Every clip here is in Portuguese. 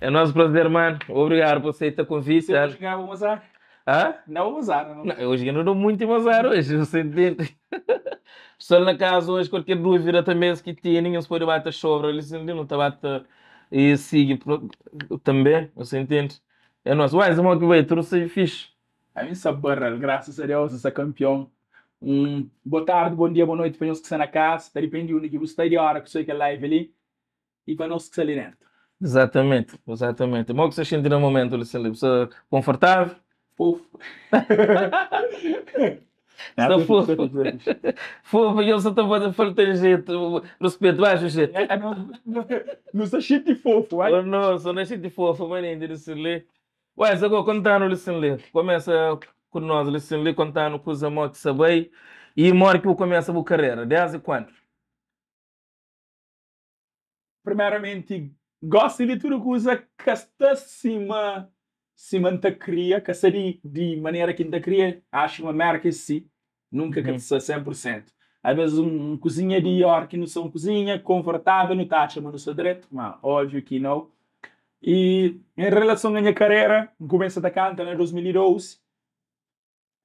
é nosso brasileiro, mano. Obrigado por aceitar o convite. hoje ganhou uma zara? Hã? Não, uma zara. Não. Não, hoje ganhou muito o zara hoje, você entende? Pessoal, na casa hoje, qualquer dúvida também se que tenham, se pode bater sobre, eles não está bater e siga também, você entende? É nosso. Uai, Zé que vai, trouxe fixe. A mim saber, graças a Deus, essa campeão. Um, boa tarde, bom dia, boa noite para os que estão na casa. De repente, o único que você está de hora que você que é live ali e para Ивановск са ли нещо. Exatamente, exatamente. É que vocês sentiram o momento, Luciano? É Você confortável? Fofo. Sou fofo. Fofo, e eu só estou a faltar jeito. Respeito, baixo é, jeito. Não sou cheio de fofo, ai. Oh, não, sou não cheio de fofo, maninho, nem de Luciano. Ué, só vou contar no Luciano. Começa com nós, Luciano, contando com os amores que sabem. E mora que eu começo a minha carreira. Desde quando? primeiramente, gosto de tudo coisa que está acima cima te cria, que seria de maneira que te cria, acho uma marca si, nunca que uhum. 100%. Às vezes, um, um cozinha de York não são cozinha, confortável, não está chamando o seu direito, mas óbvio que não. E em relação à minha carreira, começo da cantar em 2012.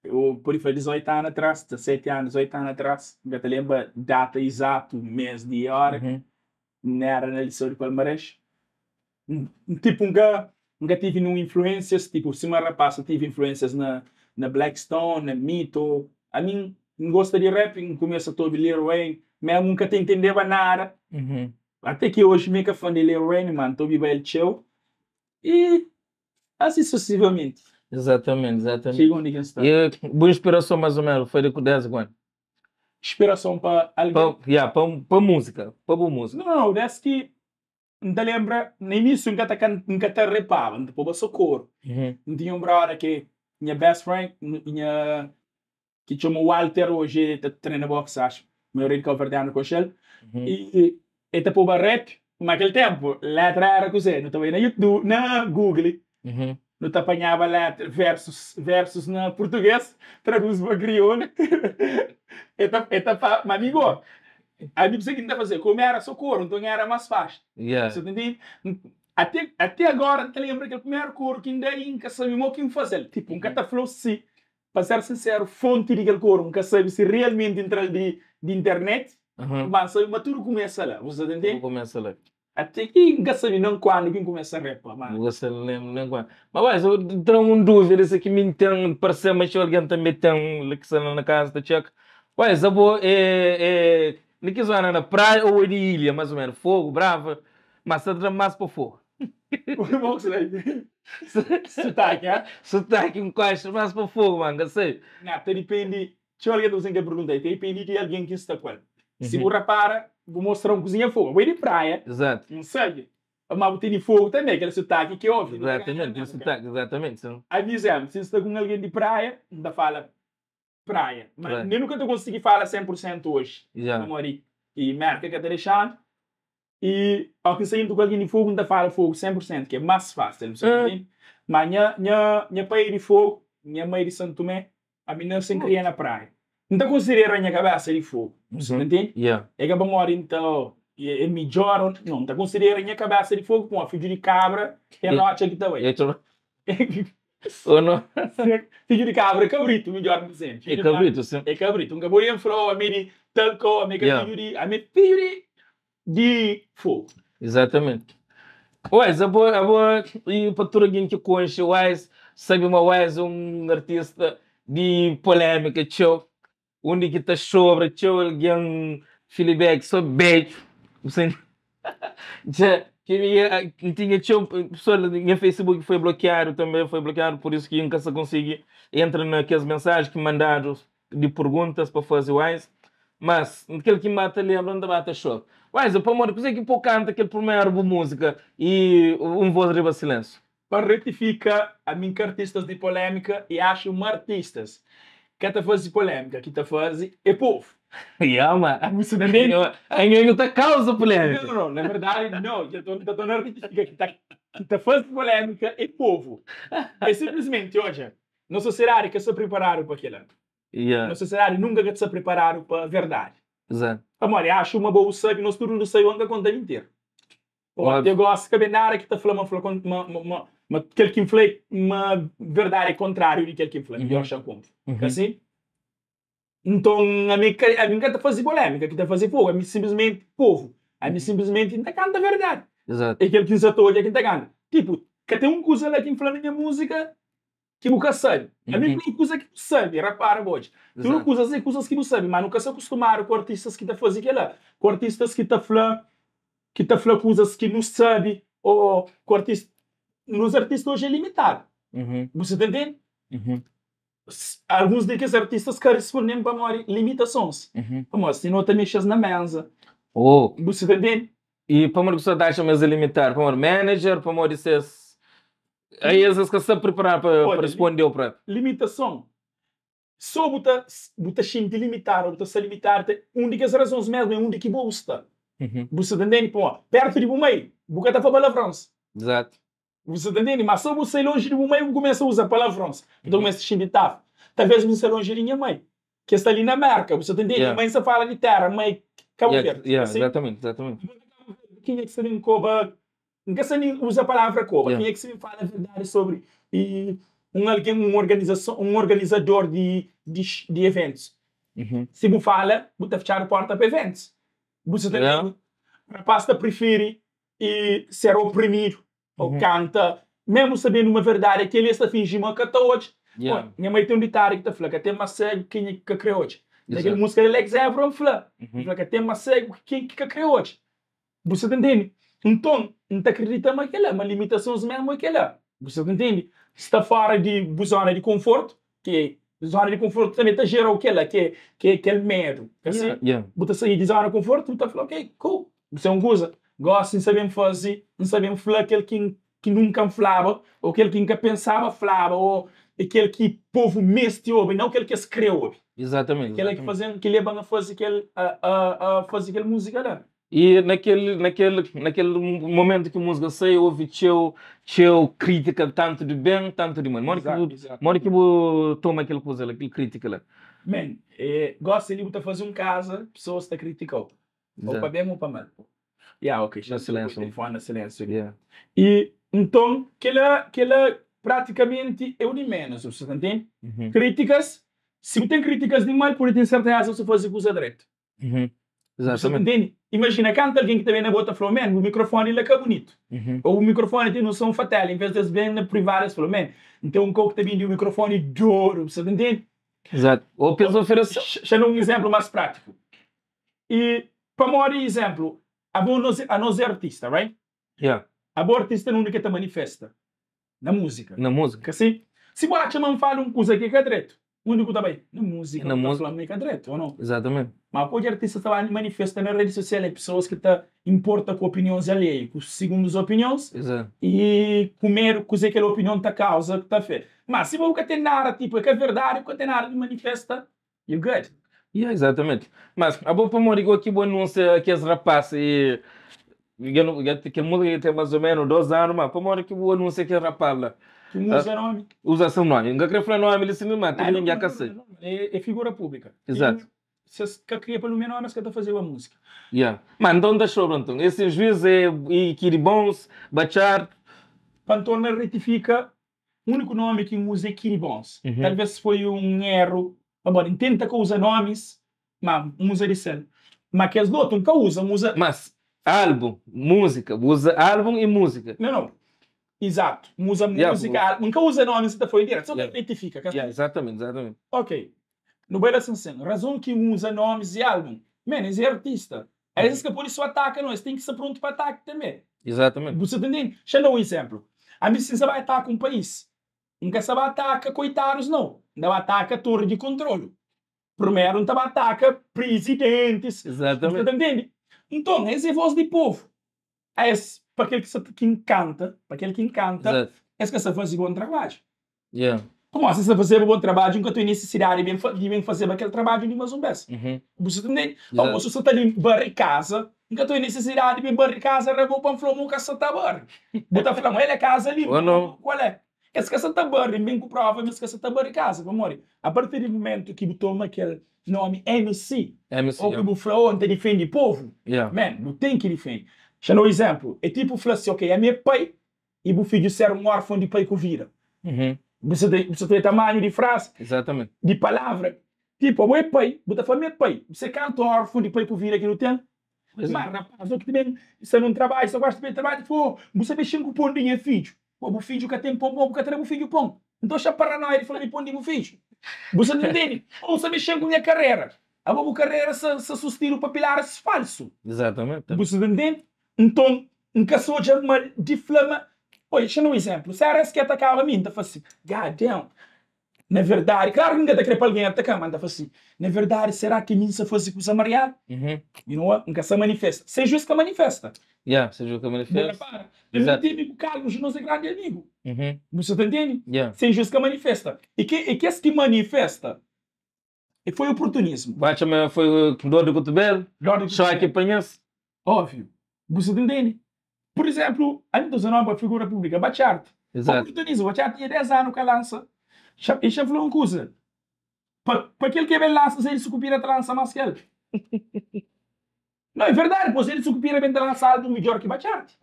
Eu, por isso, 18 anos atrás, 17 anos, 8 anos atrás, já te lembra data exata, mês, dia, hora. Uhum na naranelisori palmares tipo nunca nunca tive nenhuma influências tipo se uma rapaz tive influências na na Blackstone na Mito a mim não gosta de rap começo a todo Lil Wayne mas nunca te entender nada uhum. até que hoje me que fã de Lil Wayne mano tô bem show é e assim sucessivamente exatamente exatamente chegou onde está e boa inspiração mais ou menos foi de 10 anos inspiração para alguém. Para yeah, música. Para música. Não, não, desce que. Não lembra, no início nunca te, nunca te repava, depois para socorro. Uhum. Não tinha uma hora que minha best friend, minha, que chama Walter hoje, tá treina boxe, acho. Meu rei coverdano com ele. Uhum. E, e, e depois para rap, naquele tempo, letra era coisa, não estava na YouTube, na Google. Uhum não te apanhava lá versos, versos na português, traduz para crioulo. é eta, mas amigo, a o seguinte está fazer, como era socorro, então era mais fácil. Yeah. Você entende? Até, até agora, te lembra que o primeiro coro que ainda nunca é sabia o que fazer. Tipo, um uhum. te para ser sincero, fonte de coro, nunca sabe se realmente entra de, de internet, uhum. mas sabe, mas tudo começa lá. Você entende? Tudo começa lá. Até que me não quando quem começa a reclamar. Gasta não quando. Mas vai, eu tenho um dúvida se que me tem parecer mas alguém também tem lexão na casa da checa. Vai, zabo é é niki zona na praia ou na ilha, mais ou menos, fogo, brava, mas se mais para fogo. que Sotaque, ah? Sotaque, um quase mais para fogo, mano, sei. Não, te depende. Se alguém não tem que perguntar, depende de alguém que está com ele. Se uhum. o rapara, vou mostrar um cozinha fogo. Vou ir de praia. Exato. Não sabe? Amava ter de fogo também, aquele sotaque que houve. Né? Exatamente, ah, sotaque, exatamente. Aí dizemos, ah, se está com alguém de praia, ainda fala praia. Mas nem nunca eu consegui falar 100% hoje. já, Mori. E merda é que eu deixando. E ao que saindo com alguém de fogo, ainda fala fogo 100%, que é mais fácil. É. Mas minha, minha, minha pai é de fogo, minha mãe é de Santo Tomé, a menina sem ia na praia. Então considero a minha cabeça de fogo. Uhum. Entende? Yeah. É que vamos hora então. É melhor. Não, então considero a minha cabeça de fogo com a filho de cabra. e É norte aqui também. Ou não? Filho de cabra, cabrito, melhor me sente. É cabrito, sim. É cabrito. Um cabrito falou, a mim, talco, a mim, filho de. A mim, filho de. de fogo. Exatamente. Uais, a boa, a boa, e para todo alguém que conhece, uais, sabe uma uais, um artista de polêmica, tchau onde que kita sobra cewel yang filibek so bej sen já que me tinha tio pessoa minha Facebook foi bloqueado também foi bloqueado por isso que nunca se consegue entrar naquelas mensagens que mandaram de perguntas para fazer wise mas aquele que mata lembra da bata show Mas o amor por que pouco canta aquele primeiro música e um voz riba silêncio para retificar a mim artistas de polêmica e acho uma artistas quinta fase polêmica, quinta fase é povo. Yeah, não é bem. Ainda está causa polêmica. Não, não, na verdade, não. Eu estou na artística. Quinta, quinta fase polêmica e povo. É simplesmente, hoje não sociedade que se prepararam para aquilo. Yeah. Não sociedade nunca que se prepararam para a verdade. Exato. Amor, acho uma boa sabe, nós tudo não sei do conta inteiro. Pô, eu gosto de cabinar que está falando uma, uma, uma Mă, quelquinfle, mă, verdade, contrário de quelquinfle, uhum. eu acho mhm. como. Uhum. Assim? Então, a mim a minha está fazer polêmica, que está fazer fogo, a mim simplesmente, povo, a mim simplesmente não canta a verdade. Exato. E aquele que setor, aquele que canta. Tipo, que tem um coisa lá que infla minha música que nunca sabe. A mim tem coisa que não sabe, rapara, hoje. Tem uma coisa, coisas que não sabe, mas nunca se acostumaram com artistas que está fazendo aquela, com artistas que está falando, que está falando coisas que não sabe, ou com artistas nos artistas hoje é limitado. Uhum. Você tá entende? Uhum. Alguns daqueles artistas correspondem para maiores limitações. Uhum. assim, se não te mexes na mesa. Oh. Você tá entende? E para tá que você acha mais limitar? Para o manager, para o dissesse... Aí essas que se preparar para responder responder para... Limitação. Só você você sente limitar, você se limitar, uma das razões mesmo é onde que gosta. Uhum. Você tá entende? perto de meio, você está falando palavrões. Exato. Você tá entende? Mas só você longe do eu começo a usar palavrões. Então uhum. começa a xingitar. Talvez você longe da minha mãe, que está ali na América. Você tá entende? Yeah. Mãe você fala de terra, mãe Cabo yeah, Verde. Yeah, assim? Exatamente, exatamente. Quem é que se vem Cuba? Nunca se usa a palavra coba Yeah. Quem é que se fala a verdade sobre... E um alguém, um, organização, um organizador de, de, de eventos. Uhum. Se me fala, vou tá fechar a porta para eventos. Você tem yeah. O rapaz prefere e eh, ser oprimido ou uhum. canta, mesmo sabendo uma verdade é que ele está fingindo uma canta hoje. Yeah. Pô, minha mãe tem um ditado que está falando que é tem uma cego que que é crê hoje. Daquela música ele é exemplo, ele fala que tem uma cego que que crê hoje. Você entende? Então, não tá acreditamos que ela mas limitações mesmo é é. Você entende? Está fora de zona de conforto, que zona de conforto também está gerando aquela que que aquele medo. Você yeah. Assim? yeah. Você de zona de conforto, você fala, ok, cool, você é um coisa. Nós de saber fazer, não sabemos falar aquele que, que nunca falava, ou aquele que nunca pensava falava, ou aquele que povo mestre ouve, não aquele que escreveu ouve. Exatamente. Aquele que fazendo, que leva é a fazer aquele, a, a, a fazer aquele música lá. E naquele, naquele, naquele momento que a música saiu, houve teu, teu crítica tanto de bem, tanto de mal. Mora que eu tomo aquela coisa lá, aquele crítica lá. Man, eh, gosto de fazer um casa, pessoas te criticam. Ou para bem ou para mal. Yeah, okay, já é silêncio. Telefone, silêncio. Yeah. E então, que ela, é, que ela é praticamente é o de menos, você tá entende? Uhum. Críticas, se não tem críticas de mal por ter certa razão, uhum. você faz coisa direito. Uhum. Exatamente. Você entende? Imagina, canta alguém que também na bota falou, man, o microfone ele é bonito. Uhum. Ou o microfone tem noção fatal, em vez de vender na privada, você falou, man, então um coco também de um microfone de ouro, você tá entende? Exato. Ou pelo menos Deixando um exemplo mais prático. E, para maior exemplo, Abo nós, a nós é artista, right? Yeah. boa artista é única que te manifesta. Na música. Na música. Assim, se bora chamar fala um coisa que é direito. Onde que também? Na música. Na tá música. Falando que é direito, ou não? Exatamente. Mas pode artista também tá manifesta na rede social, é pessoas que tá importa com opiniões alheias, com segundo as opiniões. Exato. E comer coisa que a opinião tá causa, que tá feio. Mas se você tem nada, tipo, é que é verdade, que tem nada, manifesta, you good. Yeah, exatamente. Mas a boa para que aqui boa anúncia que esse rapaz e que que tem mais ou menos dois anos, mas para morrer que boa anúncio que rapaz lá. Usa ah, nome. Usa seu nome. Não quer falar nome, ele se me ah, não é, é figura pública. Exato. Se que queria pelo menos mas que está fazendo a música. Yeah. Mas então deixou, então. Esse juiz é eh, Kiribons, Bachar. Pantona retifica. O único nome que usa é Kiribons. Uhum. Talvez foi um erro Agora, intenta que usa nomes, mas usa isso. Mas que as outras nunca usam, usa... Mas álbum, música, usa álbum e música. Não, não. Exato. Usa yeah, música, yeah. nunca usa nomes até então foi direto, só yeah. identifica. Yeah, exatamente, exatamente. Ok. No Bela Sansen, razão que usa nomes e álbum. Menos é artista. É isso uhum. que por isso ataca nós, tem que ser pronto para ataque também. Exatamente. Você entende? Deixa eu dar um exemplo. A missão vai atacar um país. Nunca sabe atacar coitados, não não ataca a torre de controle. Primeiro, então ataca presidentes. Exatamente. Então, entende? Então, esse é a voz do povo. É para aquele que, que encanta, para aquele que encanta, é é que você faz um bom trabalho. Yeah. Como assim você fazer um bom trabalho, enquanto tem necessidade de bem fazer aquele trabalho de mais um vez. Uhum. Você entende? Então, se você está limpar em casa, nunca tem necessidade de me barrar casa, eu vou para um flomo que está bar. Botar flomo, ele é casa ali. Qual é? esqueça o tambor bem que prova, mas o tambor em casa, meu amor. A partir do momento que toma aquele nome MC, MC ou que o Fraon é te defende povo, yeah. man, não tem que defender. Já no exemplo, é tipo o assim, ok, é meu pai e o filho ser um órfão de pai que vira. Uhum. Você, tem, você tem tamanho de frase, Exatamente. de palavra. Tipo, meu pai, você fala meu pai, você canta um órfão de pai que vira que não tem? É. Mas, rapaz, eu que também, é tipo, você não trabalha, você gosta de trabalho, você mexe com o pão de filho o filho que tem pom pom que tem filho pão. então já para não ele falou me pon filho. bufígio você não entende ou você me chega minha carreira a minha carreira se se sustir o papilar se falso exatamente você não entende então um caso de é uma diflama olha deixa um exemplo se era que atacava a mim tá assim, god damn na verdade, claro que nunca te crepa alguém atacar, mas tá assim. Na verdade, será que mim se fosse com o Samariado? Uhum. E não é? Um se manifesta. Seja isso justo que manifesta. Yeah, você joga manifesto. Para. Exato. Típico Carlos não é grande amigo. Uhum. Você tá entendendo? Yeah. Sem justo que manifesta. E que, e que esse que manifesta e foi oportunismo. Bate foi dor de cotovelo, só aqui é conhece Óbvio. Você tá entendendo? Por exemplo, ano é uma figura pública, Bacharte. Exato. Oportunismo. Bacharte tinha 10 anos que a lança. E já falou uma coisa. Para aquele que é bem lança, se ele a lança mais que ele. Não, é verdade. Você da sala lançado melhor que Bacharte.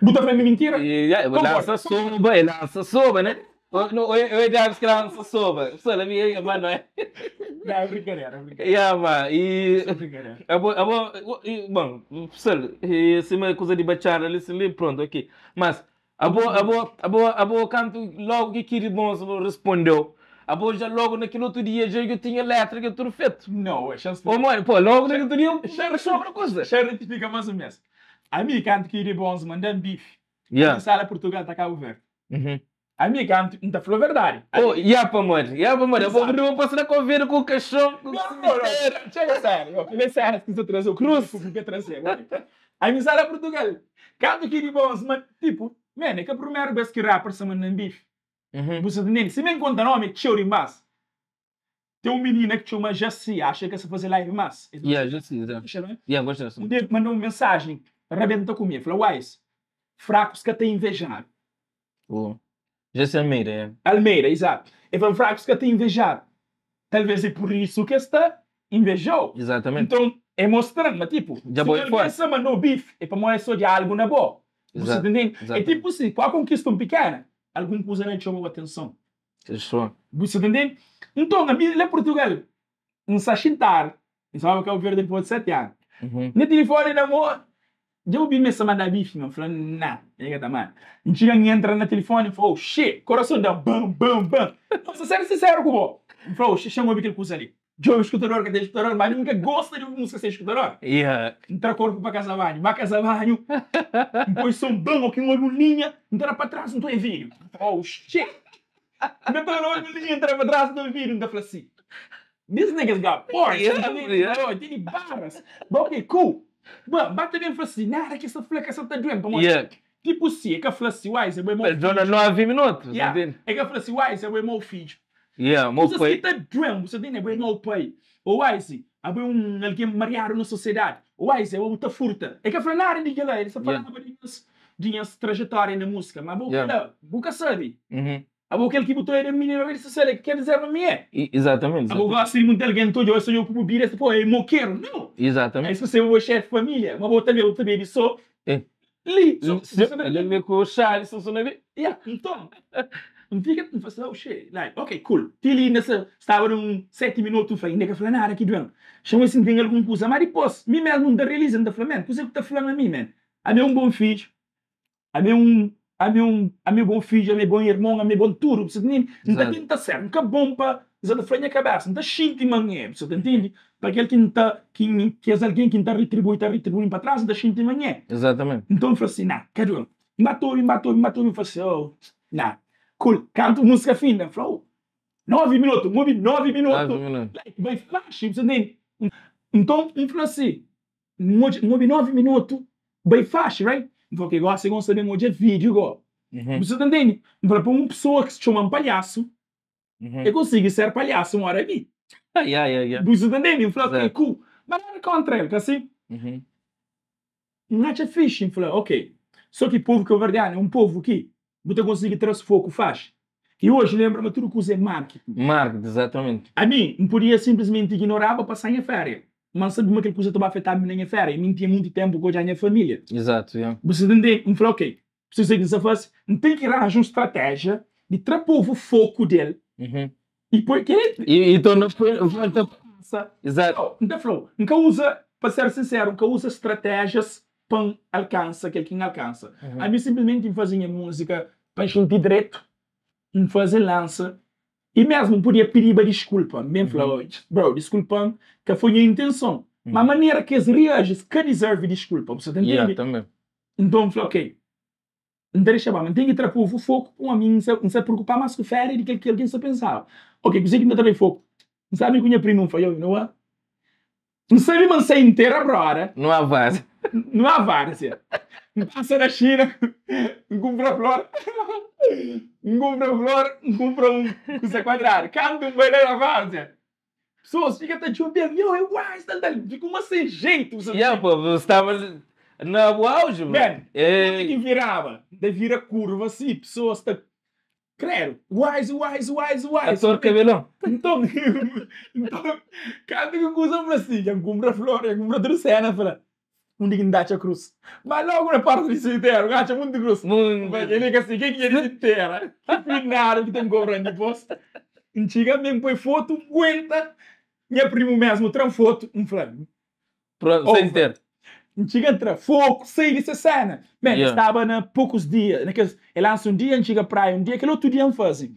Buta para mim mentira. Yeah, é, lança soba, é, lança soba, né? Eu ainda acho que lança soba. Pessoal, a minha, mano, não é? Não, é brincadeira, é brincadeira. Ah, mano. E... É brincadeira. É bom, é bom. Bom, pessoal, se uma coisa de Bacharte ali, se lê, pronto, aqui. Mas, a boa, a boa, a boa, a boa canto, logo que Kiribons respondeu boja logo naquele outro dia já eu tinha elétrica, tudo feito. Não, é chance. Pô, mãe, pô, logo naquele outro dia já sobra coisa. Já retifica mais ou menos. A minha canto que iria bons mandando bife. Yeah. Sala Portugal está o Verde. Uhum. A minha canto não está falando a verdade. Oh, e a para mãe, e a para mãe, eu vou ver uma passada com o com o cachorro, com o cemitério. Chega sério, ele é sério que você trazer o cruz. Porque trazer, A minha sala Portugal, canto que iria bons, mas tipo, mano, é que a primeira vez que rapper se mandando bife. Uhum. Você tá entende? Se me o nome, Tchori Mas. Tem um menino que chama Jaci, acha que você é fazer live mas. Yeah, é Jaci, yeah. yeah, gosto dessa. Um dia mandou uma mensagem, arrebenta comigo, falou, Wise, fracos que até invejado. Oh. Jaci Almeida, é. Almeida, exato. E falou, fracos que até invejado. Talvez é por isso que está invejou. Exatamente. Então, é mostrando, mas tipo, Já se não pensa mandou bife, é para mostrar de algo na boa. Exato. Você tá entende? É tipo assim, qual conquista um pequena? algum coisa não chamou atenção. Isso. Você entende? Então, na minha lá Portugal, não Sachintar, achintar, não sabe que é o verde depois de sete anos. Uhum. No telefone, na mão, já ouvi minha semana da bife, mano, falando, não, é que tá mal. Não tinha ninguém entrando no telefone e falou, oh, shit, coração dá bam, bam, bam. Nossa, sério, sincero com o Falou, shit, chamou aquele coisa ali. Joe Scudoror, cadê Scudoror? Mas nunca gosta de música sem Scudoror. Yeah. Entra corpo para casa banho, vai casa banho. Depois são bom, ou olho linha, entra para trás, não tem vídeo. Oh, shit. Não tem linha, entra para trás, não tem vídeo. Ainda então falei assim. These niggas got bars. Yeah, yeah. Oh, tem barras. But Ok, cool. Mas bate bem e fala assim, nada que essa fleca essa tá doendo. Yeah. Tipo assim, é, é que a falei assim, uai, é o meu filho. Dona 9 minutos, yeah. É que a falei assim, uai, é o meu filho. Yeah, mo pai. Você está doendo, você tem bem no pai. o aí se abre um alguém mariar na sociedade. Ou aí se é outra furta. É que falar de gela, ele só fala yeah. de dinhas trajetória na música, mas boca yeah. boca sabe. Uhum. A boca que botou ele menino ver se ele quer dizer não me Exatamente. A boca assim muito alguém todo eu sonhou como vir esse pô, é moqueiro, não. Exatamente. Aí se você é o chefe família, mas boa também eu também sou. É. Li. Ele me com o Charles, você não vê? Yeah, então. Não fica a fazer o shit. Like, ok, cool. Tili nessa, estava num sete minutos, falei, nega falando nada aqui doendo. Chama-se de algum coisa, mas depois, mim mesmo não dá release, não dá falando, coisa que está falando a mim, man. A mim um bom filho, a mim um, a mim um, a mim bom filho, a mim bom irmão, a mim bom tudo, você entende? Não está aqui, não está certo, nunca bom para, você está frente a cabeça, não está xinto em manhã, você entende? Para aquele que não está, que, que é alguém que não está retribuindo, está retribuindo para trás, não está xinto em manhã. Exatamente. Então, eu falei assim, não, quer dizer, matou-me, matou-me, matou-me, eu assim, oh, não cool, canto música fina. Falou, nove minutos, move nove minutos. Nove minutos. Like, vai flash, você entende? Então, um falou assim, move nove minutos, vai flash, right? Falou que agora você gosta de mudar é vídeo igual, Uhum. Você tá entende? Para uma pessoa que se chama um palhaço, uhum. eu consigo ser palhaço uma hora ali. Ah, yeah, yeah, yeah. Você tá entende? Eu falei, okay, cool. Mas nada o ele, assim. Uhum. Não é fixe. Eu falei, ok. Só que o povo que é verdeano é um povo que você consegue ter esse foco, faz. E hoje lembra-me tudo que é marketing. Marketing, exatamente. A mim, não podia simplesmente ignorar para passar em férias. Mas sabe como aquela coisa estava a afetar a minha férias? E mim tinha muito tempo com a minha família. Exato, yeah. Você entende? Eu falei, ok, preciso que essa fase. Tem que ir arranjar uma estratégia de trapouvo o foco dele. Uhum. E porque... E, não foi... Exato. Então, falou, nunca usa, para ser sincero, nunca usa estratégias para alcançar aquele que alcança. Uhum. A mim simplesmente fazia música para sentir direito, não fazer lança. E mesmo podia pedir uma desculpa, mesmo uhum. falar, bro, desculpa que foi a intenção. Uhum. Mas a maneira que eles reagem, que deserve desculpa, você entende? Tá yeah, também. Então, falei, ok, não deixa mas tem que trazer o foco com a mim, não se preocupar mais com o férias, que aquilo que você pensava. Ok, consegui me trazer foco. Não sabe que minha prima não falou, não é? Não sabe, mas é inteira agora. Não há várzea. Não há várzea passa na China, compra flor, compra flor, compra um custa quadrado, canta um baile na várzea. Pessoas, fica até chovendo, meu, eu gosto, fica uma sem jeito. Sim, Yeah, pô, você estava no auge, mano. Bem, é... que virava? Daí vira curva assim, pessoas está, Tá... uai, uai, uai, uai. A Ator então, cabelão. Então, então, cada que usa para si, assim, já compra flor, já compra terceira, para... ಮುಂದಿಗಿಂದ ಆಚೆ ಕ್ರೂಸ್ ಮಲ್ಲ ಕೂಡ ಪಾರದರ್ಶಿ ಇದ್ದಾರೆ ಆಚೆ ಮುಂದೆ ಕ್ರೂಸ್ ಎಲ್ಲಿಗೆ ಸಿಗಿ ಎಲ್ಲಿದ್ದಾರೆ ಆರೋಗ್ಯ governo posto antiga mesmo foi foto aguenta minha primo mesmo tram foto um frango pronto sem ter antiga entra foco sei dessa cena yeah. estava na poucos dias naqueles ele lança um dia antiga praia um dia o outro dia fazem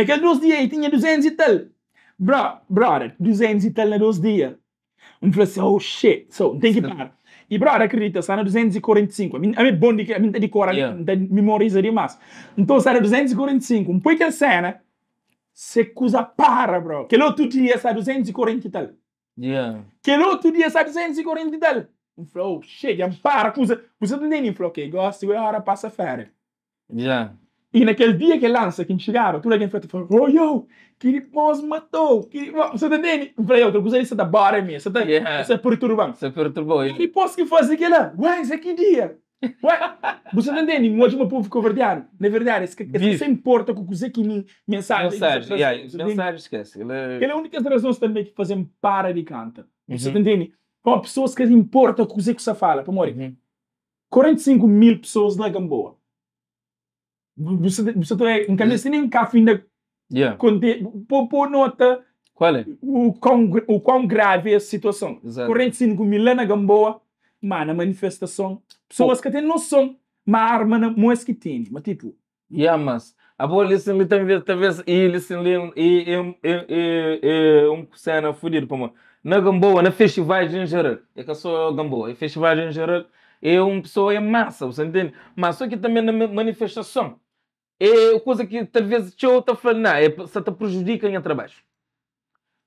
naqueles dois dias ele tinha 200 e tal bro brother 200 e tal na dois dias um falou oh shit so tem que parar e, bro, acredita, está na 245. A é bom de, a mim de cor, demais. Então, está na 245. Um pouco a cena, se coisa para, bro. Aquele outro dia está 240 e tal. Yeah. outro dia está 240 e tal. Um falei, chega, para, coisa. Você não tem nem, falou, ok, gosto, agora passa férias. Yeah. E naquele dia que lança, quem chegava, tudo aqui falou, oh, yo, que Kiripos matou, Kiripos, você tá entendendo? Eu falei, eu gostaria de da barra minha, você tá, yeah. você é perturbando. Você é perturbou e posso que faz aquilo, ué, isso é que dia? Ué, você tá entendendo? Hoje meu povo ficou verdeado. Na verdade, esse, esse sem importa com o que me mensagem. Mensagem, tá yeah, mensagem esquece. Ele é, é a única razão razões também que fazem para de canta. Você uhum. tá entendendo? Há pessoas que importa com o que você fala, para morrer. 45 uhum. mil pessoas na Gamboa. Você, você tu é, encarna assim nem cá ainda. Yeah. nota. Qual é? O quão, o quão grave é a situação. Exato. Corrente 5 Milena Gamboa, mano, manifestação. Pessoas oh. que têm noção, uma arma na moça que tem, mas tipo. Yeah, mas. A boa listen li também, talvez, e listen li, e, e, e, e, um cena fudido como Na Gamboa, na festivais em geral. É que só Gamboa, é e festivais em geral é uma pessoa, é massa, você entende? Mas só que também na manifestação é coisa que talvez eu estou falando, não, é, se te prejudica em trabalho.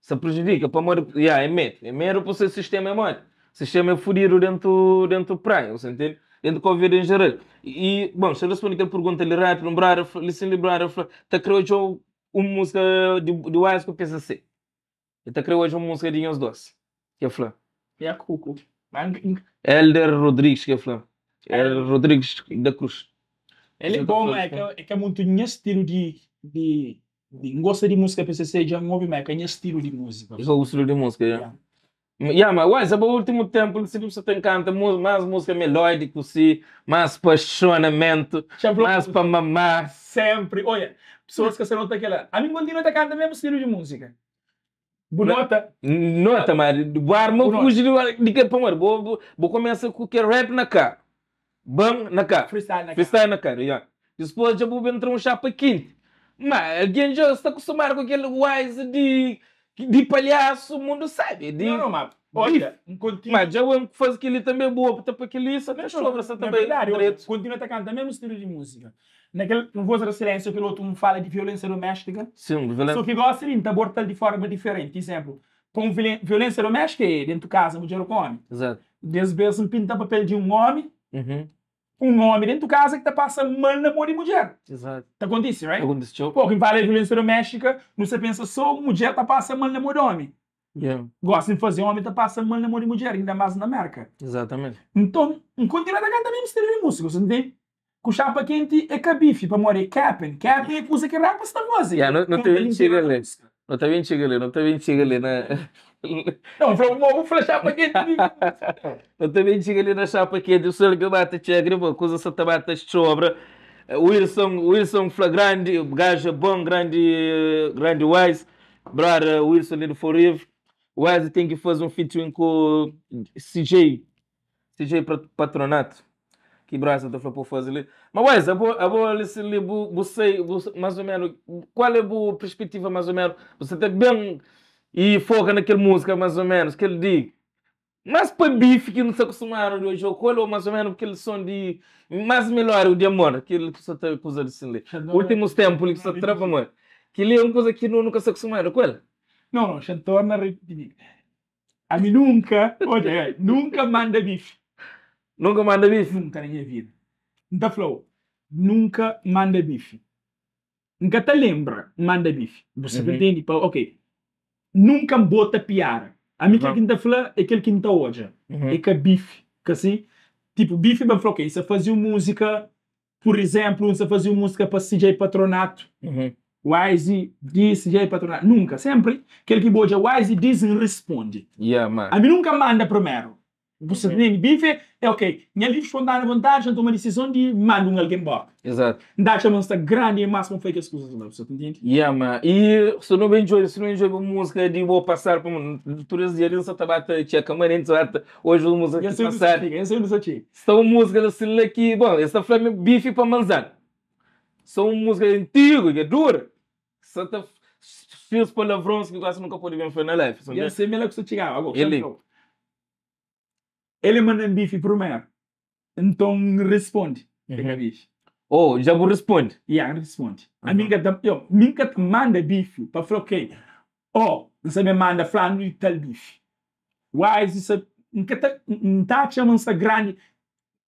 Se prejudica, para e yeah, é medo. É medo para o seu sistema, é morrer. O sistema é furido dentro, dentro do praia, você entende? Dentro do Covid em geral. E, bom, se eu responder a pergunta, ele rápido, lembrar, se lembrar, está criando uma música de, de Wise com eu penso assim. Ele está criando hoje uma música de Inhos Doce, que é Flá. É a Cucu. Elder Rodrigues, que é Flá. É. Elder Rodrigues da Cruz. É Ele é bom, é que, é, é que é muito estilo de, de, de. Gosta de música, pensei que já ouve, mas é, é estilo de música. Isso é o estilo de música, yeah. Yeah, mas uai, sabe, o último tempo, você tem canta mais música melódica, mais apaixonamento, mais para mamar. Sempre. Olha, pessoas que se nota aquela. A mim continua a canta mesmo estilo de música. Nota. Nota, mas o arma fugiu de que, pô, vou começar com que rap na cara. Bang, na ka freestyle na ka yeah. depois já vou entrar um chapa quente mas alguém já está acostumado com aquele wise de de palhaço o mundo sabe de, não, não mas olha continua mas já o faz aquilo também boa opta para aquele isso até sobra você também verdade, continua a cantar mesmo estilo de música naquele não vou fazer silêncio pelo não fala de violência doméstica sim violência só que gosta de abordar de forma diferente exemplo com violência doméstica dentro de casa mulher com homem exato às vezes pinta papel de um homem Uhum um homem dentro de casa que tá passando mal na morte mulher. Exato. Tá acontece, right? Tá acontecendo. Pô, em várias violência doméstica, você pensa só a mulher tá passando mal na morte de homem. Yeah. Gosta de fazer homem tá passando mal na morte mulher, ainda mais na América. Exatamente. Então, enquanto ela canta também mistério de música, você entende? Com chapa quente é cabife, para morrer capen. Capen é coisa que rapa tá fazendo. Yeah, não, não tem mentira ali. Não tem mentira ali, não tem mentira ali, né? Não, vou flechar para quem Eu também digo ali na chapa que é do Sr. Gabata Tia uma coisa Santa Marta de sobra. Wilson, Wilson grande, gajo bom, grande, grande Wise. Brother Wilson ali do Forever. Wise tem que fazer um featuring com CJ. CJ Patronato. Que braço eu estou fazer ali. Mas Wise, a boa ali se você, mais ou menos, qual é a boa perspectiva, mais ou menos? Você tem tá bem e foca naquela música mais ou menos que ele diz. Mas para bife que não se acostumaram hoje, ou colho mais ou menos aquele som de. Mais melhor o de amor, que ele só tem coisa de se é Últimos tempos, ele só é trapa mais. Que ele é uma coisa que não, nunca se acostumaram com ele. Não, não, já torna. É A mim nunca, olha, nunca manda bife. Nunca manda bife? Nunca na minha vida. Nunca falou, nunca manda bife. Nunca te lembra, manda bife. Você uhum. entende? Ok, nunca bota piar. A mim, mhm. quem quinta-feira é aquele que quinta hoje. Uhum. É que bife, que assim, tipo, bife, me falou, ok, se fazia música, por exemplo, se fazia música para CJ Patronato. Uhum. Wise diz, CJ Patronato. Nunca, sempre, aquele que boja Wise diz e responde. Yeah, A mim nunca manda primeiro. Você nem bife, é ok. lixo Nyali dar vantagem de uma decisão de mandar um alguém embora. Exato. Dacha mas grande mas não foi que as coisas não, você entende? Yeah, ma. E se não bem jogo, se não jogo música de vou passar para todas as dias só tabata, tinha câmera em tabata, hoje a música que passar. Eu sei disso aqui. São música da Silla que, bom, essa flame bife para manzana. São música antiga, que é dura. Santa fios palavrões que quase nunca pode ver na live. Eu sei melhor que você tirar agora. Ele. Não ele manda bife primeiro. Então responde. É uhum. Oh, já vou responder. Yeah, responde. Uhum. A minha eu, minha te manda bife para falar, ok. Oh, você me manda falando de tal bife. Why is isso? Não está chamando essa grande.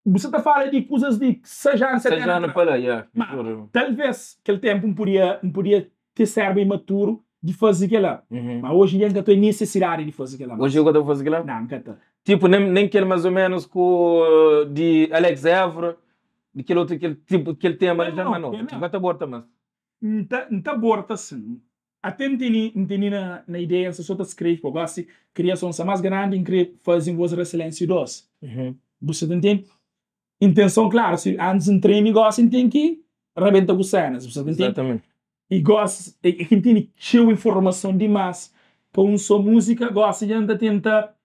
Você está falando de coisas de seja anos, sete anos. yeah. Mas, talvez aquele tempo não podia, não podia ter servo imaturo de fazer aquilo. Uhum. Mas hoje em dia ainda estou necessidade de fazer aquilo. Hoje eu vou fazer aquilo? Não, não quero. Tipo, nem, nem que ele mais ou menos com de Alex Evra, daquele outro que ele, tipo, que ele tem, a já não, é não. Agora borta, mas. Não está borta, sim. Até não tenho na, na ideia, se só está escrito, porque assim, criação são mais grande, incrível, fazem voz resiliência idosa. Uhum. Você entende? Intenção, claro, se antes um treino, negócio tem que rebenta com cenas. Você entende? Exatamente. E gosta, e, e entende, cheio informação demais. Com sua música, gosta de andar tentar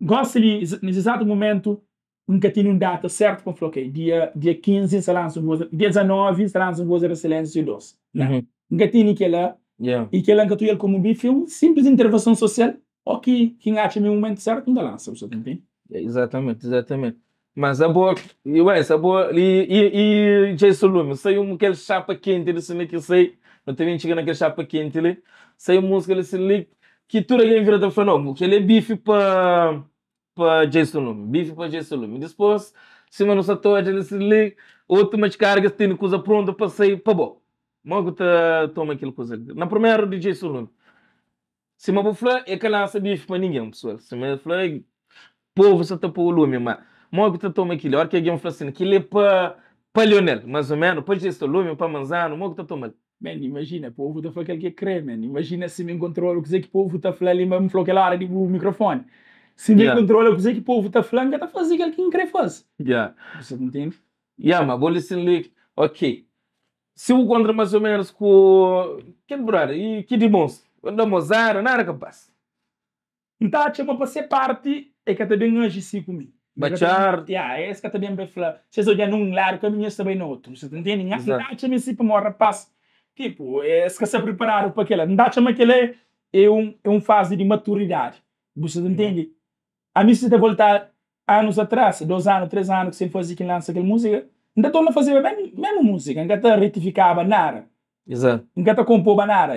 Gosto-lhe, nesse exato momento, nunca tinha um data certo para o ok, dia, dia 15 se lança um dia 19 se lança o Voz da Excelência 12. Não. Uhum. Nunca tinha aquela. Yeah. E aquela que tu ia como bife, uma simples intervenção social, ok, quem acha o momento certo, não lança, você entende? Exatamente, exatamente. Mas a boa, eu é, a boa, e, e, e Jesus Lume, um aquele chapa quente, ele se que sei, não também chega naquele chapa quente, ele saiu música, ele se liga, que Chitură e înviră de fenom. Ele é bife para Jason Lume. Bife para Jason Lume. Depois, se mano să tu ele se le outro mais carga tem coisa pronta para sair para bom. Mago tá toma aquilo coisa. Na primeira de Jason Lume. Se mă buflă, e é lasă bife para ninguém, pessoal. Se mă buflă, povo să tá para o lume, mas Mago tá toma aquilo. Ora que alguém fala assim, que ele é para Leonel, mais ou menos, para Jason Lume, para Manzano, mago tá toma aquilo. Man, imagina, povo está falando que é crer, man. Imagina se me encontrou, o que é que povo está falando ali, mas me falou que era tipo o microfone. Se me yeah. encontrou, o que é povo está falando, que está fazendo aquilo que não crer fazer Yeah. Você entende? Yeah, mas vou lhe dizer ok. Se eu encontro mais ou menos com. Que brother, e que de bons? Quando eu mozar, não era capaz. Então, chama para ser parte, é que também age assim comigo. Bachar. Yeah, é isso que também vai falar. Vocês olham num lado, caminham também no outro. Vocês entende Então, chama-se para morar, passa. Tipo, é, se quer se preparar para aquela? não dá chama que ele é um é fase de maturidade. Você uhum. entende? A mim se voltar anos atrás, dois anos, três anos que você fazia que lança aquela música, ainda estou a fazer a mesma música, ainda está retificava nada. Exato. Nunca está compor nada,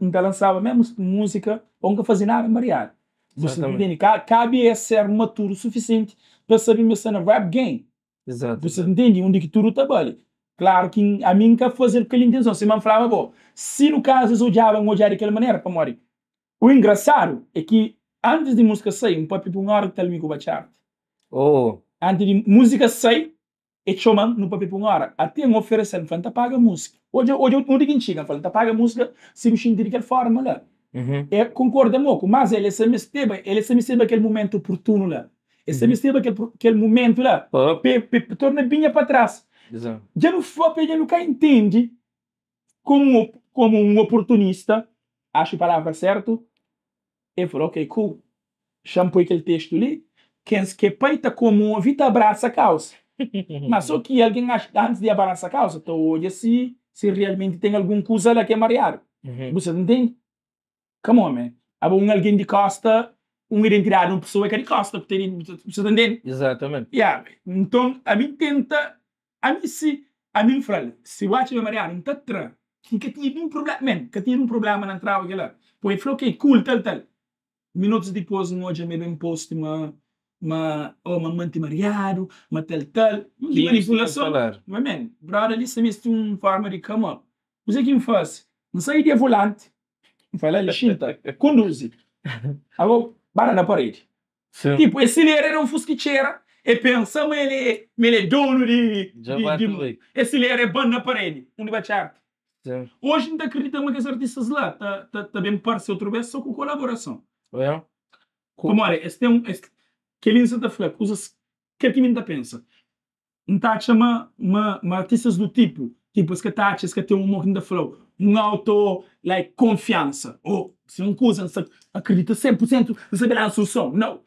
não lançava a mesma música, ou nunca fazia nada variado. Você entende? Cabe é ser maturo o suficiente para saber mexer na rap game. Exato. Você entende? Onde que tudo trabalha. Claro que a mim que fazer aquela intenção. Se me falava, bom, se no caso eu odiava, eu odiava daquela maneira, para morrer. O engraçado é que antes de música sair, um papi um hora que tal me a Oh. Antes de música sair, e chama no papi um hora. Até me oferecendo, falando, tá paga música. Hoje, hoje eu não digo chega, falando, tá paga música, se me de daquela forma lá. Uhum. É, concorda muito, mas ele se me esteve, ele se me esteve aquele momento oportuno lá. Ele se me esteve mhm. aquele, aquele momento lá. Oh. Pe, pe, torna binha para trás. Exato. ele nunca entende como, como um oportunista, acho a palavra certa, e falou, ok, cool. Shampoo aquele texto ali, que que peita como um vita abraça a causa. Mas só que alguém acha, antes de abraçar a causa, então olha se, se realmente tem algum coisa lá que é mareado. Uhum. Você entende? Come on, man. Há um alguém de costa, um identidade, uma pessoa que é de costa, você entende? Exatamente. Yeah. Então, a mim tenta amissi amin fral si wache be marian tatra que kati um problema, men que kati um problema na trava lá, poi flo que cool tal tal minutos depois não hoje me bem post uma uma oh mamante mariado uma tal tal manipulação mas men brother ali se me um forma de come up o que me faz não sai de volante fala ele chinta conduzi agora para na parede tipo esse era um fusquicheira e pensamos ele, ele é dono de, de, de esse ele é banda para ele, um de bachar. Hoje ainda acreditamos que esses artistas lá tá, tá, tá bem parceiro, outra vez só com colaboração. É. Como olha, esse tem um, esse, que ele está Fé, coisas que que ainda pensa. Não está a uma, uma artistas do tipo, tipo as que tá achas que tem um humor ainda falou, um auto like confiança ou se não coisa acredita 100% na sua solução, não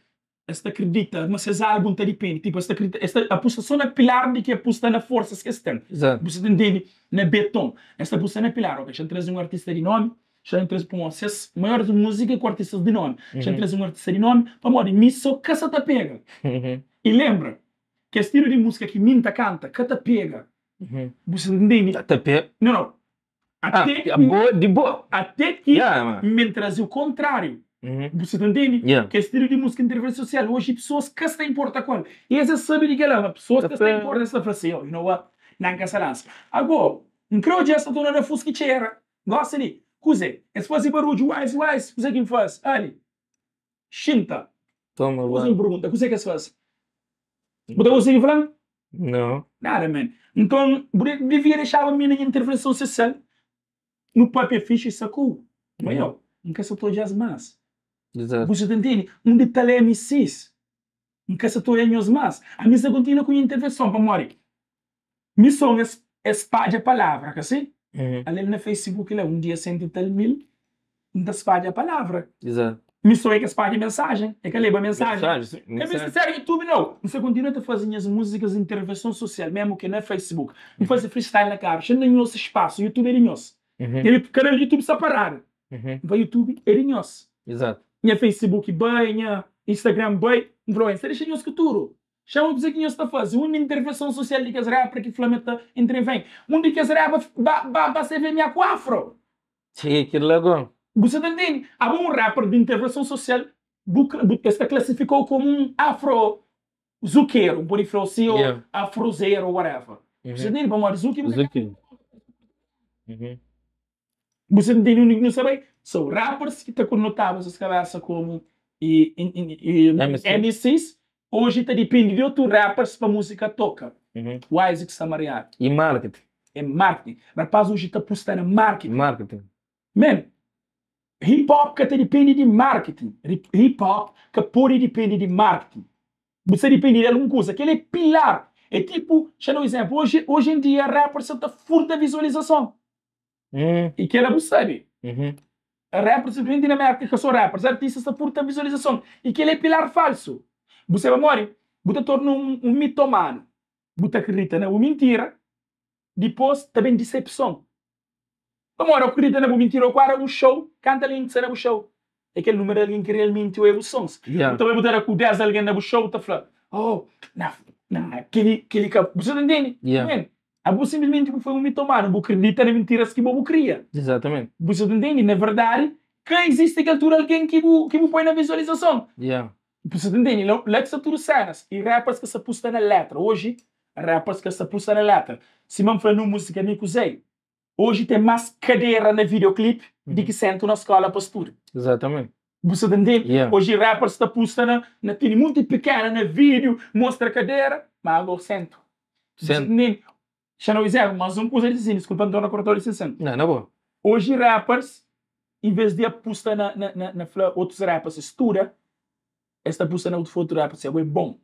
esta acredita, mas vocês há algum teripene. Tipo, esta acredita, esta, aposta só na pilar de que aposta na força que eles Exato. Você entende? Na betão. Esta aposta na pilar. Ok, já traz um artista de nome, já traz para um acesso maior de música com artistas de nome. Já traz um artista de nome, para morrer, me só caça tá pega. E lembra que este estilo de música que Minta canta, cata pega. Você entende? Cata Não, não. Até, que, de boa. Até que yeah, me traz o contrário. Mm -hmm. Você entende? Yeah. Que esse tipo de música interferência social, hoje pessoas que se importa com ela. E essa sabe de que ela, pessoas que se importa essa frase, oh, you know what? Não cancelança. Agora, não creio que essa dona da Fusca cheira. Gosta de. Cuse, esse faz barulho, wise, wise, você quem faz? Ali. Shinta. Toma lá. Você me pergunta, você que faz? Você consegue falar? Não. Nada, man. Então, devia deixar a minha intervenção social no papel ficha e sacou. Mas eu, não quero só todas as más. Exato. Você entende? Um detalhe é MCs. Um caçador é meus mas. A missa continua com intervenção para morrer. Missão é, é espalha a palavra, que assim? Uhum. Ali no Facebook, ele é um dia 130 mil, ainda espalha a palavra. Exato. Missão é que espalha mensagem, é que leva mensagem. Mensagem, sim. É sincero, YouTube não. Você continua a fazer as músicas, intervenção social, mesmo que não é Facebook. Não uhum. fazer freestyle na cara, não tem espaço, YouTube é nosso. Uhum. Ele, canal YouTube separado. Uhum. Vai YouTube é nosso. Exato. minha Facebook bem, tinha Instagram bem, influencer. Deixa-nos futuro. Chama-nos aqui está fazendo Uma intervenção social de Casaraba para que o Flamengo intervém. Um de Casaraba para ser ver minha coafro. Sim, que legal. Você está entendendo? Há um rapper de intervenção social que se classificou como um afro zuqueiro, um afrozeiro assim, yeah. whatever. Uhum. Você tá entende? Vamos lá, zuqueiro. Zuqueiro. Tá uhum. Você tá entende? Não sabe? São rappers que estão conotados as cabeças como e, e, e, é, MCs. Hoje está dependendo de outros rappers para música toca. Uhum. O Isaac Samariac. E marketing. É marketing. Rapaz, hoje está postando marketing. Marketing. Man, hip hop que te depende de marketing. Hip hop que pode depende de marketing. Você depende de alguma coisa. Aquele é pilar. É tipo, já um exemplo, hoje, hoje em dia, rappers rapper está da visualização. Uhum. E que ela não sabe. Uhum a simplesmente oh, na América que são rappers, artistas da pura visualização. E que ele é pilar falso. Você vai morrer, você torna um, um mitomano. Você acredita na né? mentira, depois também decepção. Vamos o acredita na né? mentira, agora um show, canta ali, será do show. É aquele número alguém que realmente ouve os sons. você Então eu vou dar com 10 alguém no show, tá falando, oh, não, não, aquele, aquele, você entende? Yeah. Abu simplesmente foi um mitomano. Abu acredita em mentiras que eu cria. Exatamente. Você entende? Na verdade, quem existe que altura alguém que Abu que bu põe na visualização. Yeah. Você entende? Lex altura cenas. E rappers que se apostam na letra. Hoje, rappers que se apostam na letra. Se não for no música, me usei. Hoje tem mais cadeira no videoclipe do uhum. que sento na escola pastura. Exatamente. Você entende? Yeah. Hoje rappers se apostam na, na... Tem muito pequena no vídeo, mostra a cadeira, mas agora sento. Sento não é, mas um de assim, desculpa, não corretora de licença. Não, não vou. Hoje, rappers, em vez de apostar na, na, na, na outros rappers, estuda, esta aposta na outro rappers, é bom.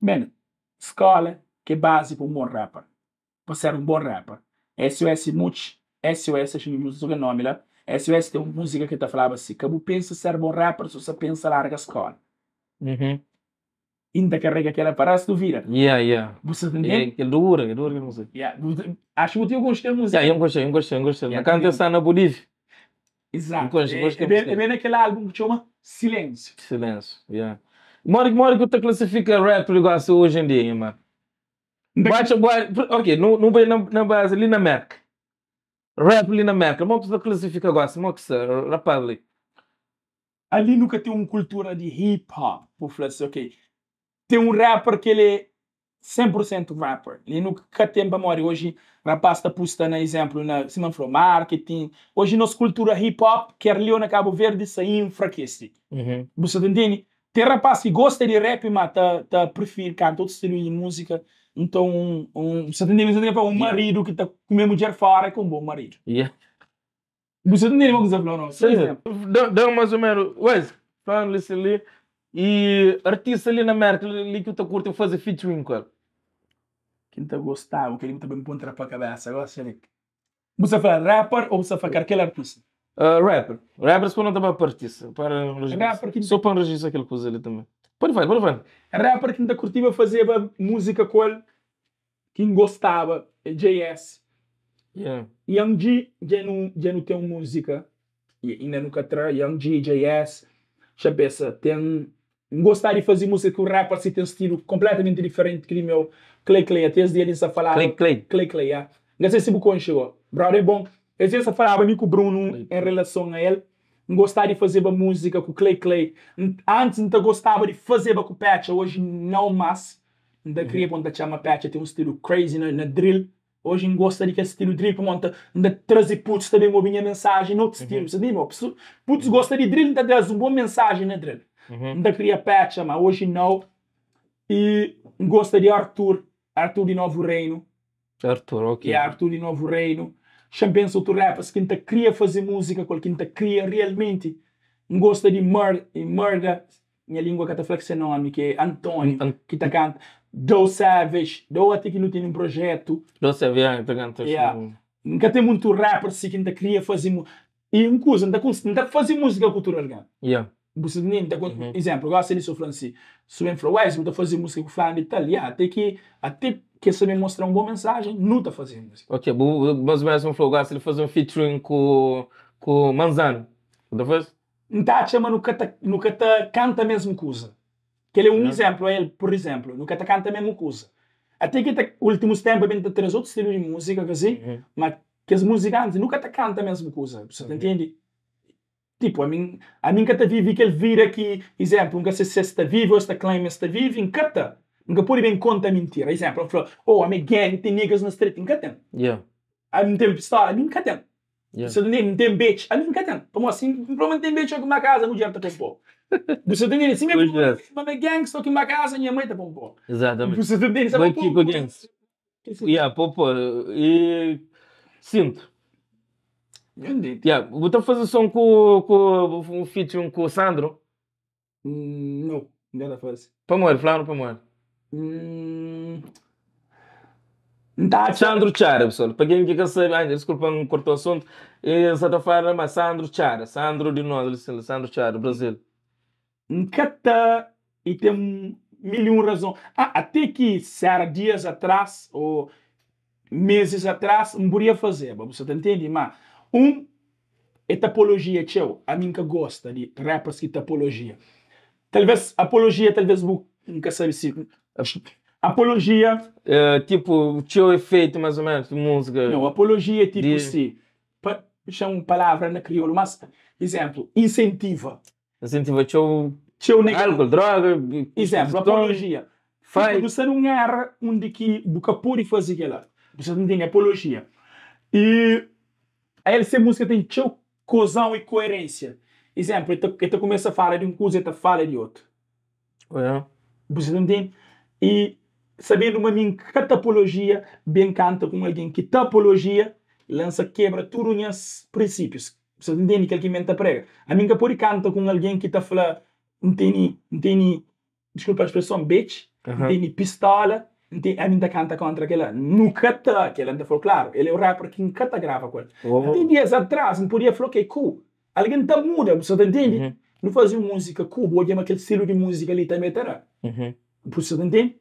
Mano, escola, que é base para um bom rapper. Para ser um bom rapper. SOS Much, SOS, acho que não o nome lá. SOS tem uma música que está falava assim, que pensa ser bom rapper, se você pensa larga a escola. Uhum ainda carrega aquela parada, tu vira. Yeah, yeah. Você é entende? É, é dura, é dura a música. Yeah. Acho que eu gostei da música. Yeah, eu gostei, eu gostei, eu gostei. Yeah, na canção na Bolívia. Exato. Eu gostei, eu é, é gostei, é, bem, é bem naquele álbum que chama Silêncio. Silêncio, yeah. Mora, mora que tu classifica rap negócio hoje em dia, mano. Baixa, ok, não, não vai na, na base, ali na Merck. Rap ali na Merck, uma pessoa classifica agora, se não que rapaz ali. Ali nunca tem uma cultura de hip hop, por falar assim, ok, tem um rapper que ele é 100% rapper. Ele nunca tem para morrer. Hoje, rapaz está postando né, exemplo na cima do marketing. Hoje, nossa cultura hip-hop, que é na Cabo Verde, saiu enfraquece. Uhum. Você entende? Tem rapaz que gosta de rap, mas tá, tá prefere cantar outro estilo de música. Então, um, um, você entende? Você entende? Um é- marido que está com a mulher fora é com um bom marido. Yeah. É- você entende o que eu não falando? Dá mais ou menos. Wes, lhe isso ali... E artista ali na América, ali que eu curto fazer featuring com ele. Quem te gostava, que ele também ponta para a cabeça, agora Xerique. Você fala rapper ou você fala aquele artista? Uh, rapper. Rapper, se não também para artista. Para rapper que... Só para registrar aquele coisa ali também. Pode vai, pode vai. Rapper que te curtia fazer música com ele, quem gostava, é JS. Yeah. Young G já não, já não tem música, e ainda nunca traz Young G, JS, já pensa, tem gostar de fazer música que o rapper se tem um estilo completamente diferente que o meu Clay Clay. Até esse dia eles falaram. Clay Clay. Clay Clay, yeah. Não sei se o chegou. Brother, é bom. Esse dia falava com o Bruno Clay. em relação a ele. Gostar de fazer música com o Clay Clay. Antes não gostava de fazer com o Patch, hoje não mais. Ainda queria uhum. quando chama Patch, tem um estilo crazy na, na drill. Hoje não gosta de que estilo drill, monta, ainda trazer putos também uma minha mensagem, outro uhum. estilo. Uhum. Você diz, putz, gosta de drill, ainda traz uma boa mensagem na drill uhum. cria pecha, mas hoje não. E gosta de Arthur, Arthur de Novo Reino. Arthur, ok. E Arthur de Novo Reino. Champions outro rappers que ainda queria fazer música, com que ainda queria realmente. Gosta de murder, murder. Minha língua que está nome, que é Antônio, que está canta. Do Savage, do até que não tem um projeto. Do Savage, está cantando. Yeah. Uhum. Nunca tem muito rappers assim, que ainda queria fazer música. E um coisa, não está fazer música cultural. Né? Yeah businini ta kun mm -hmm. exemplo ga seli o franci so bem falou ué se fazendo música com fã de até que até que saber mostrar uma boa mensagem não está fazendo música ok mas o um falou se ele fazer um featuring com com Manzano tá faz não está, chama no cata no cata canta coisa que ele é um não. exemplo ele por exemplo no cata canta mesma coisa até que tá últimos tempos bem tem três outros estilos de música assim uhum. mas que as músicas nunca Cantam canta mesma coisa você uhum. entende Tipo, a mim, a mim vivo e que ele vira aqui, exemplo, nunca sei se está vivo ou está claim está vivo, encanta Nunca pode bem conta mentira. Exemplo, falou, oh, a minha gang tem niggas na street, encanta Yeah. A mim tem pistola, a mim cata. Yeah. Você não tem bitch, a mim encanta Como assim, provavelmente tem bitch aqui na casa, não adianta tempo. Você tem ele, sim, gang gangs aqui na casa, minha mãe tá bom. Exatamente. Você tem ele, sabe? Vai gangs. Yeah, pô, pô. E sinto. Bendito. vou Você fez o som com, com, com o featuring com o Sandro? Hum, não, não, nada fazer. Para morrer, Flávio, para morrer. Mm. Sandro Chara, pessoal. Para quem quer saber, desculpa, não cortou o assunto. É, só estou falando, é mas Sandro Chara, Sandro de nós, Sandro Chara, Brasil. Cata e tem mil e um razão. Ah, até que era dias atrás ou meses atrás, não podia fazer, você tá entende? Mas um é tapologia, tchau. A mim que gosta de rappers que tapologia. Talvez apologia, talvez nunca sabe se. Apologia. Eh, tipo, tchau é feito mais ou menos, música. Não, apologia é tipo de... se. Pa, uma palavra na crioulo mas, exemplo, incentiva. Incentiva, tchau... Tchau, neg... Álcool, droga. Exemplo, apologia. Tipo, faz. Você não erra onde que. boca capô e fazer aquela. Você não tem apologia. E a LC música tem teu cozão e coerência. Exemplo, ele tá, tá começa a falar de um coisa e ele tá fala de outro. É. Você Você entende? E sabendo uma minha que topologia bem canta com alguém que topologia lança quebra tudo os princípios. Você entende que alguém menta prega. A minha por canta com alguém que está falando não tem, não tem, desculpa a expressão, bitch, uhum. não tem pistola, Inte han inte kan contra kontra aquela. Nu que ele inte mhm. får claro. Ele é o rapper que encanta grava com ele. Oh. Tem dias atrás, não podia falar que é cool. Alguém tá muda, você tá entende? Uhum. Não fazia música cool, hoje é aquele estilo de música ali também terá. Uhum. Você tá entende?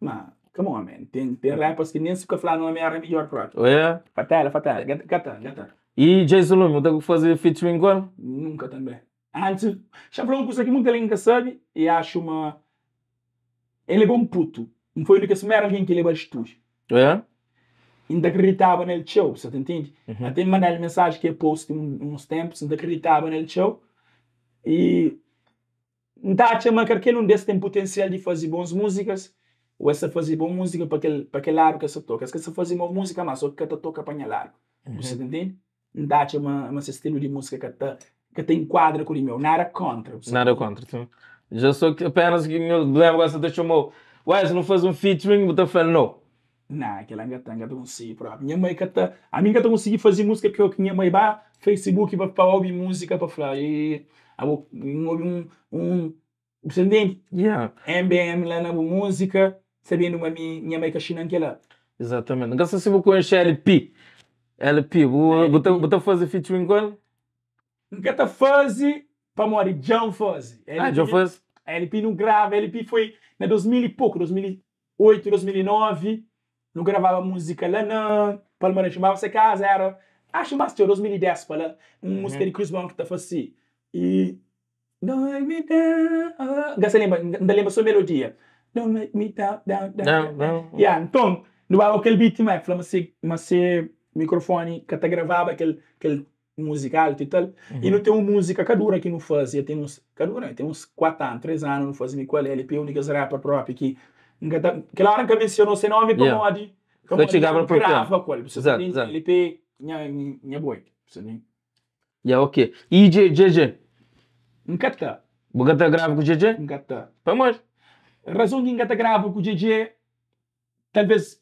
Mas, come on, man. Tem, tem rappers que nem se fica falando, não é melhor, é melhor pra outro. É? Fatala, fatala. Gata, gata. E Jason Lume, o que fazer featuring ele? Nunca também. Antes, já falou uma coisa que muita gente sabe e acho uma. Ele é bom puto. Não foi o único assumir alguém que leva atitude. É? Ainda acreditava nele show, você entende? Uhum. Até mandar mensagem que é post uns tempos, ainda acreditava nele show. E não então tá achava que aquele é um desses tem potencial de fazer boas músicas, ou essa é fazer boa música para aquele, para aquele largo que você toca. Essa é fazer boa música, mas só que você toca para largo. Uhum. Você entende? Então achava esse estilo de música que tá, que tem quadro com o meu, nada contra. Nada contra, sim. Já sou que apenas que me lembro essa te chamou se não faz um featuring, botou falando, não. Não, aquela gatanga não consigo, prova. Minha mãe tá a minha cata consegui fazer música porque eu, minha mãe vai Facebook para falar ouvir música para falar e a um um você Yeah. MBM lá na música, sabendo uma minha mãe cachina aquela. Exatamente. Não sei se vou conhecer LP. LP, botou fazer featuring com Nunca tá fazer para morrer John Fuzzy. Ah, John Fuzzy. LP não grava, LP foi né, 2000 e pouco, 2008, 2009, não gravava música lá não, para Palmeira chamava você casa, era, acho mais que 2010, para uma uhum. música de Chris Brown que tá assim, e... Don't make me down. Você lembra, ainda lembra sua melodia? Don't make me down, down, down. Não, não. Yeah, então, não era aquele beat mais, né, mas assim, mas se microfone que até gravava aquele, aquele musical e tal. Uhum. E não tem uma música cadura que não fazia, tem uns, cadura, tem uns 4 anos, 3 anos, não fazia com a LP, únicas rapa própria que que lá nunca mencionou seu nome para yeah. onde. Então, te grava por grava com ele, você LP, minha minha boi, você nem. Yeah, OK. E GG? JJ. Encata. Tá. Bugata tá grava com GG? JJ? Encata. Tá. Vamos. Razão de encata grava com GG, é, Talvez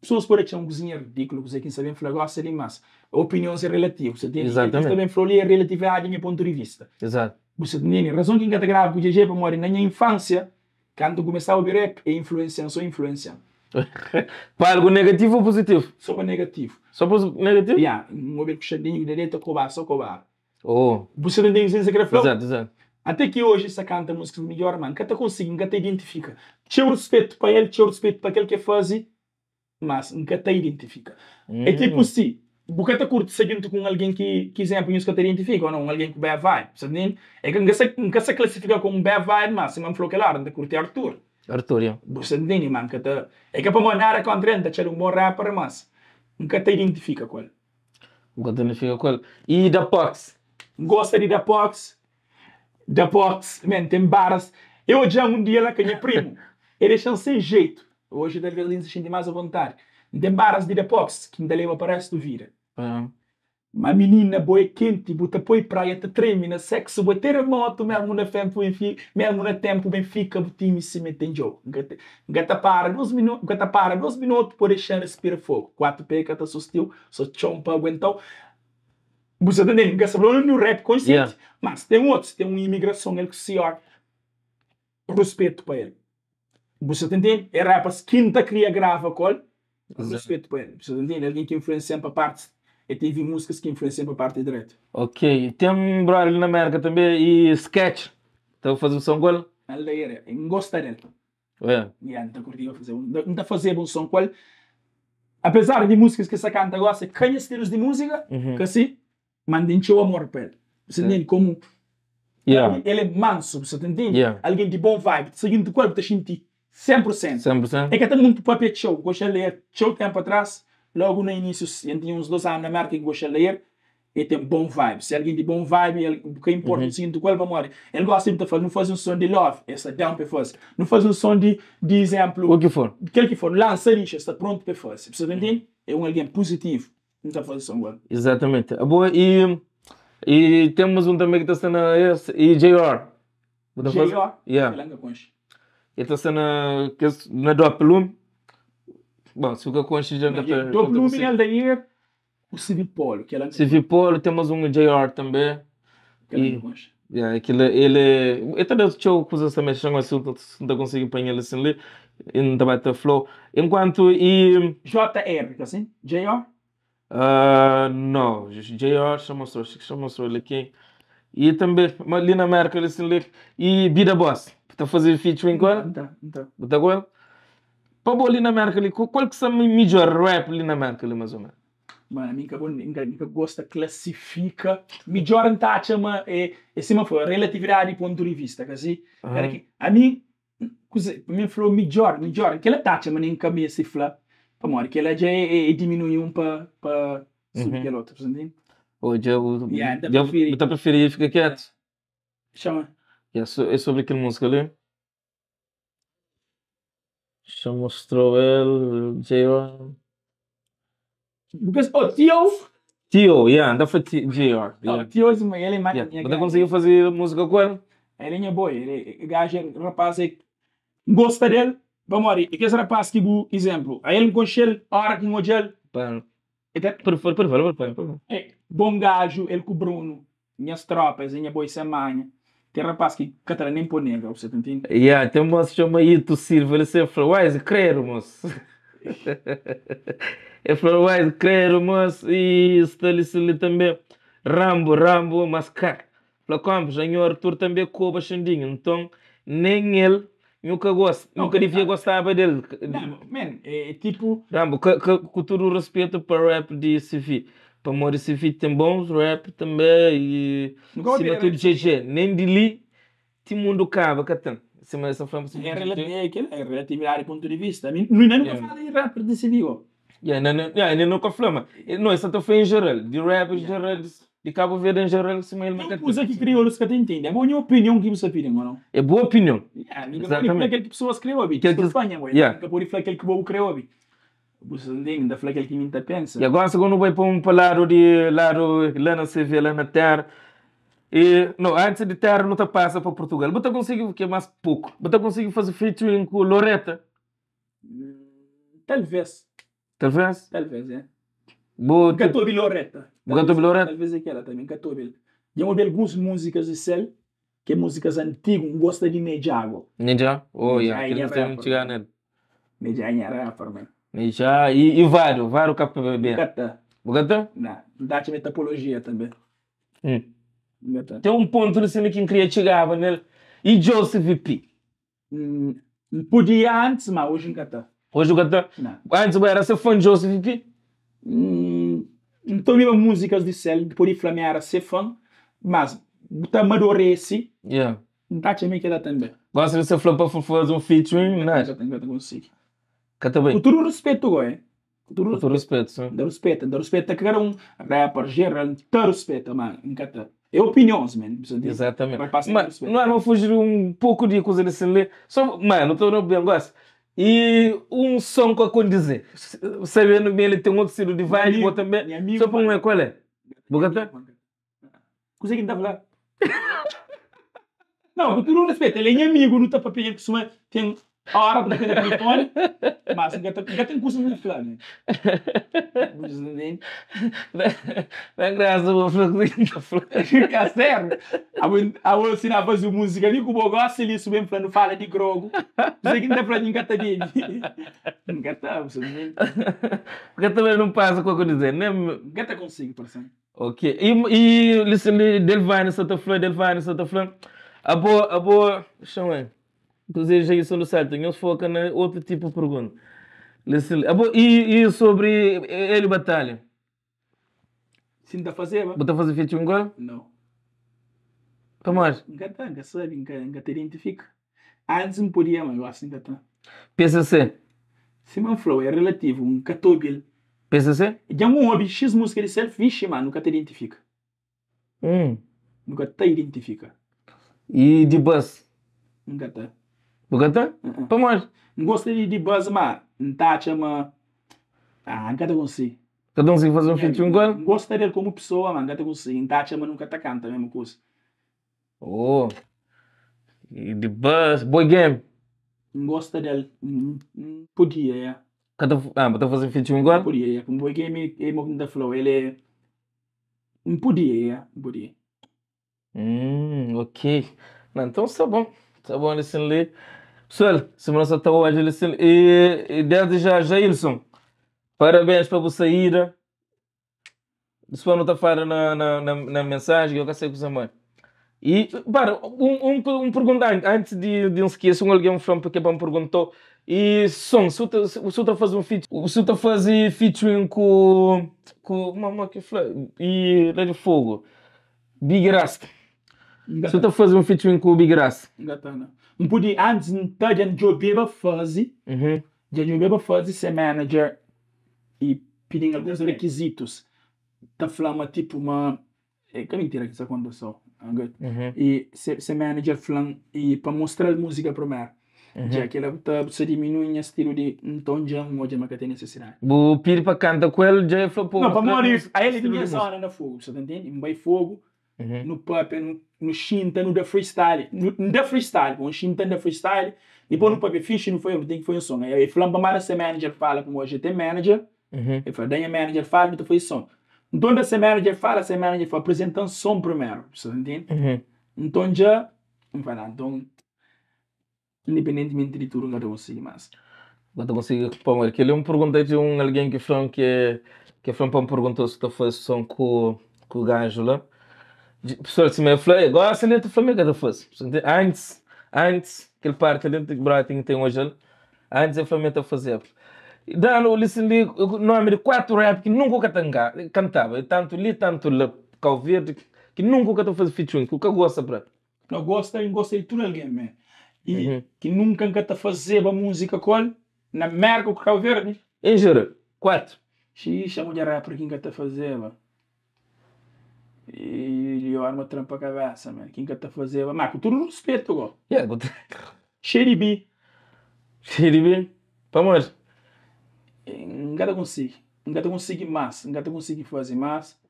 pessoas por são um cozinha ridículo, é você quem sabe, falar, gosta de massa. Opiniões relativas. Você tem que também falou é relativa do minha ponto de vista. Exato. Você tem razão que eu grave com o GG para morrer na minha infância, quando começava a ouvir rap, é, é influenciando, sou influenciando. para algo negativo ou positivo? Só para negativo. Só para negativo? Yeah, um homem puxadinho direito a cobrar, só cobrar. Oh. Você não tem licença que flow? Exato, exato. Até que hoje essa canta música melhor, mano. Que até consigo, que até identifica. Tinha respeito para ele, tinha respeito para aquele que é faz mas nunca te identifica. É hum. É tipo se, porque te curte se junto com alguém que, que exemplo, que te identifica, ou não, alguém com bad vibe, sabe? É que nunca se, nunca se classifica como bad vibe, mas se me falou que lá, não te curte Arthur. É Arthur, eu. Você entende, mano, que te... É que para mandar a contra te um bom rapper, mas nunca te identifica com ele. Nunca te identifica com ele. E da Pox? Gosta de da Pox? Da Pox, man, tem barras. Eu já um dia lá com que é primo, ele deixa sem jeito. Hoje deve ali se mais à vontade. de tem barras de depox, que ainda leva para do vira. Uhum. Ah. Uma menina boa quente, bota põe praia, te treme na sexo, boa terremoto, mesmo na frente enfim mesmo na tempo Benfica, o time se mete em jogo. Gata para, dois minutos, gata para, dois minutos, por deixar respira fogo. Quatro peca, tá sustiu, só chompa, aguentou. Você tá entendendo? Gasta falando no rap consciente. Yeah. Mas tem outros, tem uma imigração, ele que se respeito para ele. Você entende? É rapaz, quinta cria grava col. Respeito para ele. Você entende? Alguém que influencia para a parte. E teve músicas que influenciam para a parte direita. Ok. Tem um brother ali na América também e sketch. Então fazer um som Ele era. Gosta dele. É. Yeah, então a fazer um. Então fazer um som qual. Apesar de músicas que você canta gosta, canha estilos de música, uhum. que assim, mandem o amor para ele. Você entende? Como. Yeah. Ele é manso, você entende? Yeah. Alguém de bom vibe, seguindo o corpo, está sentindo. 100%. 100%. É que até muito papel show. Gostei de ler. Show tempo atrás, logo no início, eu tinha uns dois anos na marca que gostei de ler. E tem bom vibe. Se alguém de bom vibe, ele, que importa, uhum. sinto qual vamos morrer. Ele gosta sempre de falar, não faz um som de love, essa down para força Não faz um som de, de exemplo. O que for. Aquele que for, lança lixo, está pronto para fazer. Você entende? É um alguém positivo. Não está fazendo som agora. Exatamente. Ah, boa, e, e temos um também que está sendo esse, e JR. JR? Yeah. Ele esta cena que na é Doppelum. Bom, se o que considera na Doppelum e ele daí o polo, que civil polo temos um JR também. E, yeah, aquilo, é, ele, Eu das essa coisas também se assim, não consigo apanhar ele assim ali, em tá ter flow. Enquanto e... JR, tá assim? JR? Uh, ah, não, JR, chama-se, chama-se ele aqui. E também Lina Merkel assim, e Bida Boss. Está a fazer featuring com ela? Está, está. Está com ela? Para boa Lina Merkel, qual que é o melhor rap Lina Merkel, mais ou menos? Mano, minha bonica, minha gosta, classifica. Melhor taxa, mas é, é sempre foi relatividade ponto de vista, quase. Ah. Uhum. A mim, para mim, falou melhor, melhor. Aquela taxa, mas nem cabeça e flá. Para morrer aquela já é, é, é diminuir um para subir uhum. aquela outra, você entende? O eu Yeah, eu eu tá preferir. Da tá preferir, fica quieto. Chama. Yeah, so, é sobre aquela música ali? Já mostrou ele, J.R. Because, oh, Tio! Tio, yeah, ainda foi J.R. Yeah. Oh, Tio é ele é mais. Yeah. conseguiu fazer música com ele? Ele é boy, ele é gajo, rapaz, gosta dele. Vamos ali, e que esse rapaz que, por exemplo, aí ele concheu, a hora que ele concheu. Então, por favor, por favor, por favor. É, bom gajo, ele com o Bruno, minhas tropas, minha boa semana. Tem rapaz que Catarina é imponível, você tem tá entendendo? Yeah, tem um moço chama aí, tu ele sempre falou, uai, crer, moço. ele falou, uai, crer, moço, e está ali, ali também, Rambo, Rambo, mascar. Falou, como, senhor, Arthur também cobra xandinho, então, nem ele nunca gosta, não, nunca devia gostava dele. Não, man, é, é tipo... Rambo, com todo o respeito para o rap de CV. Para Moricifi tem bons rap também. E cima tudo GG. Né? Nem de li, tem mundo cava, catan. Cima dessa forma. É relatividade, é é ponto de vista. Não é nunca fala de rap de civil. Yeah, não, não, yeah, não com flama. Não, essa tua foi em geral. De rap em geral, de Cabo Verde em geral, se mais Não usa que crioulos que entende. É, é boa opinião que você pede, não? É boa opinião. Yeah, Exatamente. Aquele que pessoas criou, bicho. Que Espanha, yeah. Nunca pode falar aquele que o criou, bicho. Busandinho, da flaca que me pensa. E agora segundo vai para um lado de lado lá na se lá na terra. E não, antes de terra não te passa para Portugal. Bota consigo que é mais pouco. Bota consigo fazer featuring com Loreta. Hum, talvez. Talvez? Talvez, é. Gatobi Loreta. Gatobi Loreta. Talvez é que ela também, Gatobi. Já ouvi é algumas músicas de Cell, que é músicas antigas, gosta de Nejago. Nejago? Oh, yeah. Nejago. Nejago. Nejago. Nejago. é Nejago. Nejago. Nejago. Nejago. Nejago. E já, e, e Varo, Varo KPBB? Bugatã. Bugatã? Não, dá-te metapologia também. Hum. Tem um ponto assim que eu queria chegar, né? E Joseph P? Hum, podia antes, mas hoje não está. Hoje não está? Antes, era ser fã de Joseph P? Hum, então, minha músicas de Cel, por de Flamengo era ser fã, mas tá esse Yeah. Dá-te meio que dá também. Gosta de ser fã para fazer um featuring, né? Eu consigo. Catabay. Futuro respeito, é. Futuro, futuro respeito, sim. Da respeito, dá respeito a cada um. Rapper, geral, tá respeito, mano. Encata. É opiniões, mano. Exatamente. Mas, mas não era fugir um pouco de coisa desse ler. Só, mano, estou no negócio. E um som com a condizer. Sabendo bem, ele tem outro estilo de vibe, vou também. Amigo, Só para um é qual é? Bogotá? Consegui dar lá. Não, eu tenho respeito. Ele é amigo, não está para pegar que tem a para da comida telefone, mas nunca tem curso no plano. Não é graça, vou ficar sério. A vou ensinar a fazer música, nem com o gosto ele subir plano fala de grogo. Você que não para nunca tá dele. Nunca tá, você não. Porque também não passa com o que eu dizer, né? Nunca tá consigo, por exemplo. Ok. E, e, listen, Delvane, Santa Flor, Delvane, Santa Flor. A boa, a boa, chama aí eles já isso no certo, Eles focam na outro tipo de pergunta. Ah, e, e sobre ele batalha? Sim, tá fazer, ba? Tá fazer feito um gol? Não. Para então, mais? Nunca tá, nunca sabe, nunca te identifica. Antes não podia, mas eu acho que ainda tá. PCC? Simão flow, é relativo, um catóbil. PCC? De algum hobby, X música de self, vixe, mano, nunca te identifica. Hum. Nunca te identifica. E de bus? Não tá. Bukata? Uhum. Pamoja. Gostei de buzz, mas não tá chama. Ah, gata consigo. Cada um se fazer um featuring com Gostaria como pessoa, mas gata consigo. Não tá nunca tá, tá mesmo coisa. Oh. E de buzz, boy game. Gosta dele. Podia, é. Cada, ah, mas tá fazendo featuring com Podia, é. Com boy game, ele é de flow. Ele é. Podia, é. Podia. Hum, ok. Não, então tá bom. Tá bom, listen, ler. Pessoal, semana só está hoje, E, e desde já, Jairson, parabéns para você ir. Né? Se não está fora na, na, na, na mensagem, eu sei que você mais. E, para, um, um, um perguntante, antes de, de não esquecer, um alguém from porque me perguntou, e som, se o Suta faz um feat, o Suta faz featuring com, com, uma é que foi? E Lady Fogo, Big Rasta. Se tu fazer um featuring com o Big Graça. Engatando. Um pudi antes, então, de Jobeba Fuzzy. Uhum. De Jobeba Fuzzy ser manager e pedindo alguns requisitos. Tá falando, tipo, uma... É, que mentira que isso aconteceu. Uhum. E ser manager falando, e para mostrar a música para o mar. Uhum. Já que ela é tá, se diminui o estilo de então já um hoje é que tem necessidade. O Piri para cantar com ele já falou, pô... Não, para morrer. Aí ele tinha essa hora no fogo, você tá entendendo? Um fogo no pop, no, no Shinta, no The Freestyle. No, no The Freestyle, com uhum. o Shinta The Freestyle. Depois uhum. no pop, Fish, não foi eu que foi o som. Aí falou para o manager, fala com o GT manager. Uhum. Ele falou, Danha manager fala, então foi o som. Então, da manager fala, a manager foi apresentando som primeiro. Você entende? Uhum. Então, já. Falar, então, independentemente de tudo, não consigo mais. Não consigo responder. Aquilo é uma perguntei de um, alguém que falou que, que falou para perguntou se tu fez som com, com o gajo lá professor se me falou, agora se dentro do Flamengo eu fosse. Antes, antes, aquele parte dentro do Bratin que tem hoje, antes o Flamengo a fazer. Dando o listen li, o nome de quatro rap que nunca cantava. Tanto li, tanto le Calverde, que nunca estou fazendo featuring. O que gosta, Brad? Não gosta, eu gostei é de tudo alguém, man. E uhum. que nunca canta fazer uma música com na merda com Calverde. Em geral quatro. Xixa, mulher é rapper que canta tá fazer, mano. E eu era uma trampa cabeça mano. Quem que tá fazendo? Mas com todo respeito, go. Yeah, but... Xeribi. Xeribi. Vamos. Engata consigo. Engata consigo mais. Engata consigo fazer mais.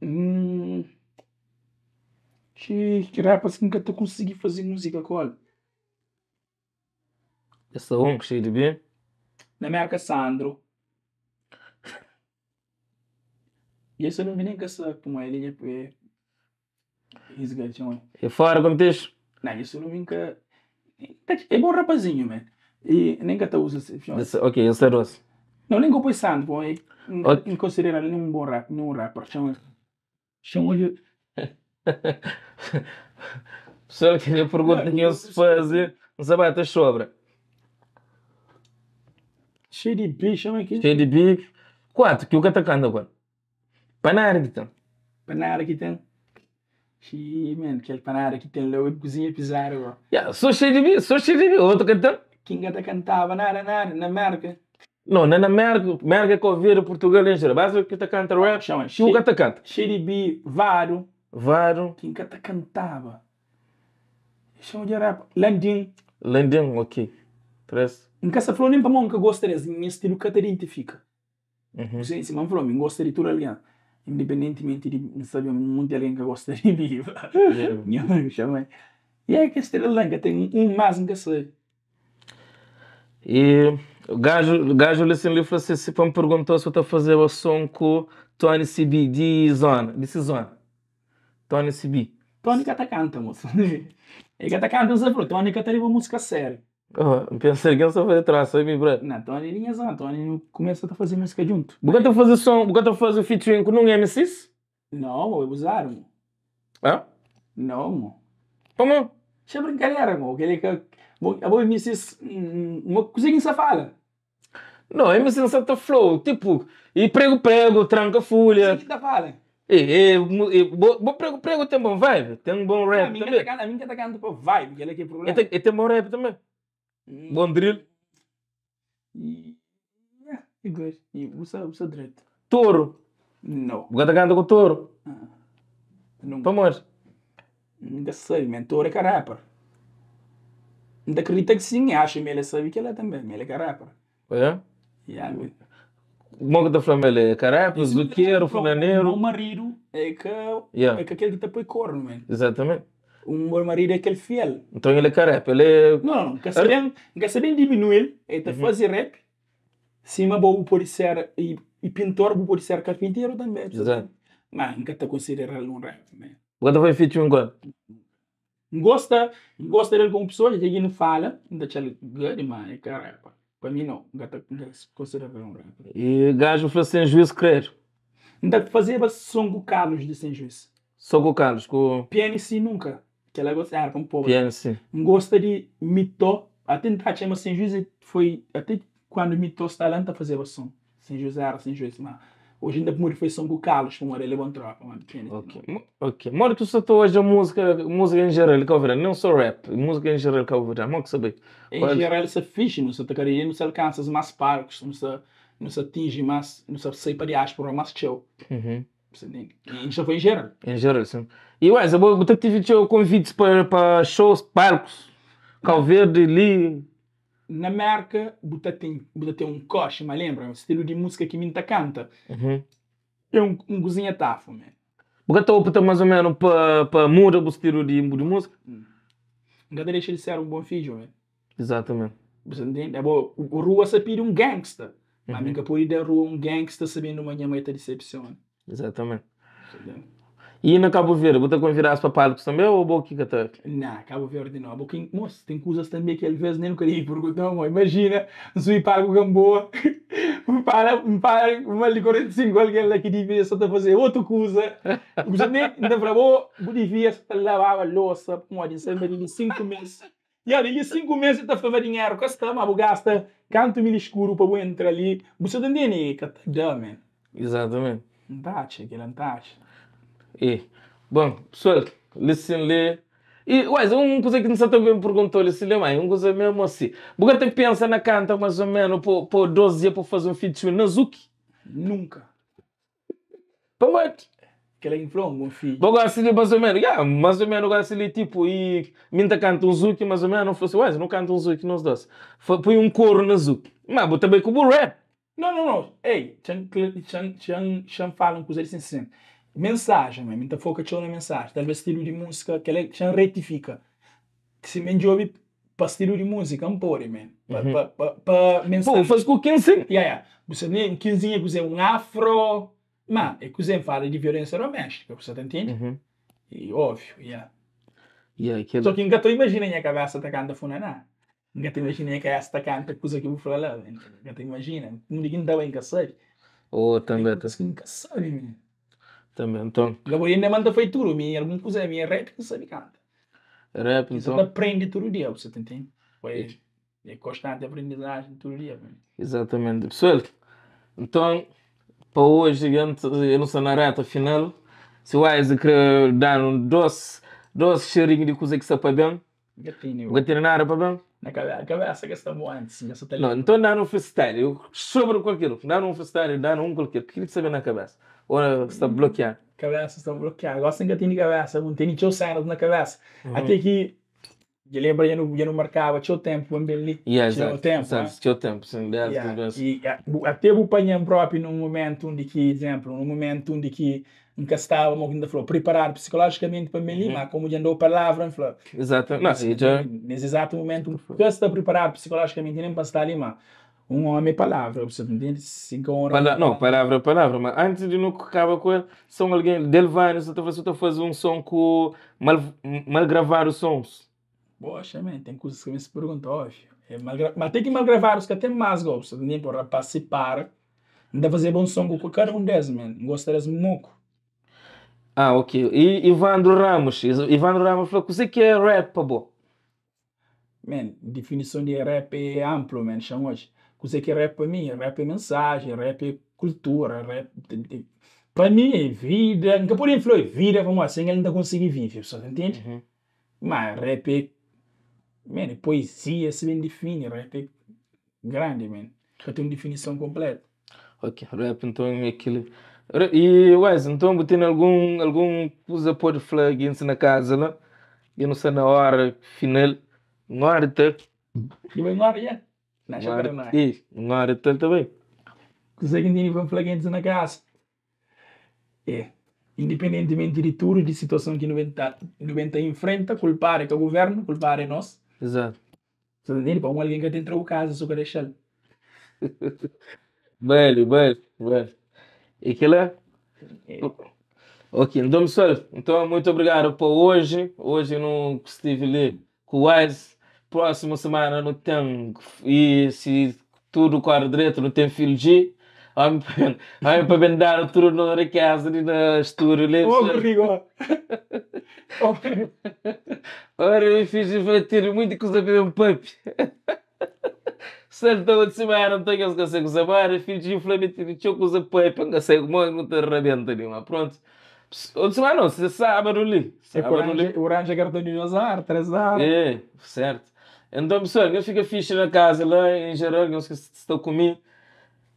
Hum. Que, que rapaz que engata consigo fazer música com Essa um, Xeribi. Na marca Sandro. E Jaz se vini kasa kuma ilinya pe isga chama. é fora como diz? Não, isso eu não vim nunca. É bom rapazinho, man. E nem que usa esse chão. Ok, eu sei doce. Não, nem que eu pensando, Não considero ele um bom rap, não um rapper. Chama. Chama de. Pessoal, que lhe pergunta quem eu se fazer. Não sabe, até sobra. Cheio de bicho, chama aqui. Cheio de bicho. Quanto? Que o que está cantando agora? panar gitu panar gitu shi men kel é panar gitu lo web cozinha pisar bro ya so shi dibi so shi dibi outro cantor kinga ta cantava ah, nada nada na merca não, na na merca, merca que eu Portugal em geral. Basta que tá canta rap, chama. Chuca tá canta. Xeribi, Varo. Varo. Quem que tá cantava? Chama de rap. Landim. Landim, ok. Três. Nunca se falou nem para mim que gostaria, em estilo que te identifica. Uhum. Você disse, é mas falou, me gostaria de tudo aliado independentemente de não saber muito de alguém que gosta de viva. chama e é que a Estrela Lanca tem um mais que sei. E o gajo, o gajo lhe assim, se me perguntou se eu estou a fazer o som com Tony CB de Zona, disse Zona. Tony CB. Tony que tá canta, moço. Ele que tá canta, não sei, Tony que uma música séria. Oh, que eu só fazer troço, aí, bro. Não, Tony então linhas é então não, começa a fazer música junto. Porque tu fazer som, porque tu fazes o featuring com um MCs? Não, eu mo. Hã? Não. Como? Isso é brincadeira, mo. Aquele que. A boa MCs. Uma cozinha safada. Não, MC não sabe flow. Tipo, e prego, prego, tranca, folha. Cozinha fala E, e, e bo, bo prego, prego tem bom vibe, tem um bom rap. A tá minha tá cantando, a minha vibe, que é que é problema. E tem bom rap também. Bondril. Hum. Yeah, Igual, e é, usa, usa direito. Touro. Não. O que canta com touro. Ah, não. Vamos. Nunca sei, man. Touro é carapa. Ainda acredita que sim, acha que ele sabe que ela é também. Ele é carapa. É? Yeah, man. O mongo da família é carapa, é zuqueiro, fulaneiro. O marido é que, yeah. é que aquele que te põe corno, mano. Exatamente o marido é aquele fiel. Então ele quer rap, ele... Não, quer saber, quer saber diminuir, ele eh, está fazendo rap, cima bom pode ser, e, e pintor pode ser carpinteiro também. Exato. Mas nunca está considerado um rap, né? Quando foi feito um gol? Gosta, gosta dele como pessoa, ele não fala, ainda tinha grande, mas é rap. Para mim não, nunca está considerado um rap. E gajo foi sem juízo crer? Ainda fazia som com Carlos de sem juízo. Só com o Carlos? Com... PNC nunca que ela se harkan pɔba n gosta ah, né? de mito até não taa chɛma Saint José foi até quando mitɔ stala tá n ta tá fazeva som Saint José era Saint José mas hoje ainda muito foi som com Carlos como ele levou tropa ok né? ok moro tu só tô tá hoje a música música em geral que ouvir né? não sou rap música em geral que eu vou ouvir mas que saber em é geral você é fixe não se tocaria não se alcança mais parques não se não se atinge mais não sei sai para diáspora mais tchau uhum já foi em geral. Em geral, sim. E ué, você tive convites para, para shows, palcos, Calverde, ali. Na marca, você tem, um coche, mas lembra? Um estilo de música que Minta canta. Uhum. É um, um cozinha tafo, man. Você está optando tá mais ou menos para, para mudar o estilo de, de música? Hum. Não deixa de ser um bom filho, man. Exatamente. Você entende? É bom, o rua se pede um gangster. Uhum. Mas nunca pode dar rua um gangster sabendo minha mãe está decepcionada. Exatamente. Entendeu? E na Cabo Verde, você com virar para palcos também ou Boquica tá? Não, Cabo Verde não. Boquim, moço, tem coisas também que às vezes nem queria ir perguntar, mãe. Imagina, sui para o Gamboa, para, para uma de 45, alguém lá que devia só fazer outra coisa. Você nem, ainda para boa, devia lavar a louça, com a dezembro de cinco meses. E ali, em cinco meses, está fazendo dinheiro, custa, tá, mas gasta, canto mil escuro para entrar ali. Você entende? Exatamente. Exatamente. Întâlci, el întâlci. E. Bom, pessoal, lhe e, ué, um coisa que não também perguntou-lhe se mãe, um coisa mesmo assim. Porque tem pensa na canta mais ou menos por 12 dias para fazer um feature na Zuki? Nunca. Para mais? Que ela inflou, meu filho. Bom, assim, mais ou menos, yeah, mais ou menos, assim, tipo, e minta canta um Zuki, mais ou menos, não fosse, ué, não canta um Zuki, nós dois. Põe um coro na Zuki. Mas também como rap. Não, não, não. Ei, Chan falam com eles assim. Mensagem, mas muita foca na mensagem. Talvez estilo de música que ele Chan retifica. se me ouve para estilo de música, um pôr, man. Para mensagem. Pô, faz com 15? Yeah, yeah. Você nem 15 anos, é um afro. Mas é que você fala de violência doméstica, você tá entende? Uhum. E óbvio, yeah. yeah aquele... Só que nunca tô imaginando a cabeça atacando a funaná. ఇంకా imagina que esta canta coisa que eu vou falar, lá nunca imagina, ninguém dá em caçar. Oh, também. Ninguém caçar, menino. Também, então. Acabou ainda manda foi tudo, minha, alguma coisa, minha rap que sabe canta. Rap, então. Você aprende todo dia, você entende? Foi, é constante aprendizagem todo dia, mano. Exatamente. Pessoal, então, para hoje, eu não sei na reta final, se o Isaac quer dar um doce, doce cheirinho de coisa que sabe bem. Gatinho. Gatinho na área para bem na né, cabeça que é, é estamos antes. Que não, então não no freestyle. Eu sobre com aquilo. Não num freestyle, não num qualquer. O que ele sabe na cabeça? Ou está uhum. bloqueado? Cabeça está bloqueada. Gosto que tem cabeça. Não tem tio cenas na cabeça. Uhum. Até que. Eu lembro, eu não, eu não marcava, tinha o tempo, bem ali. Yeah, é, tinha o tempo. Exato, né? tinha o tempo, sim. Yeah. E até o apanhei próprio num momento onde que, exemplo, num momento onde que nunca estava alguém falou preparar psicologicamente para me lima uhum. como já andou a palavra falou exato nesse, já... nesse exato momento nunca está preparado psicologicamente nem para estar lima um homem é palavra você entende cinco horas Pala não palavra é palavra mas antes de não acaba com ele são alguém vai você está fazendo faz um som com mal mal gravar os sons Poxa, man, tem coisas que me se perguntam, óbvio. É Mas tem que mal gravar os que até mais gostam, nem para participar. Ainda fazer bom som com cada um deles, man. muito. Ah, ok. E Ivandro Ramos. Ivandro Ramos falou: o que é rap, pô? Man, definição de rap é amplo, man. hoje, O que é rap para mim? Rap é mensagem, rap é cultura, rap. Para mim é vida. Nunca por falar é vida, vamos assim, ele ainda tá consegue viver, só entende? Uhum. Mas rap é. Man, é poesia se bem define, rap é grande, man. Já tem uma definição completa. Ok, rap então é aquilo. E Wes, então botando algum algum coisa pôr plugins na casa lá. Eu não sei na hora final. Uma hora até. E vai uma hora, yeah. Uma hora, isso. Uma hora também. Conseguem ter um plugins na casa. É. Independentemente de tudo, de situação que não o está enfrenta, culpar é que o governo, culpar é nós. Exato. Você entende? Para alguém que tem entrado casa, só que deixar. Velho, velho, velho. E Aquilo Ok, então pessoal, então muito obrigado por hoje. Hoje não estive ali com o Wise. Próxima semana não tem. E se tudo corre direito, não tem filho G. Vamos para bendar tudo na hora que casa ali na estúdio. Né, Ô, Rodrigo! Ora, eu fiz divertir muito com um papi. Sărbători ți mai arătăgesc că se cu zăbare, fiici inflamit, nici eu cu zăpăie, pentru că se cu mă, nu te răbentă nima, pronto. O ți mai nu, se sabe É Uranja, uranja cartão azar, três anos. É, certo. Então, pessoal, eu fico fixe na casa lá, em geral, não que se estão comigo.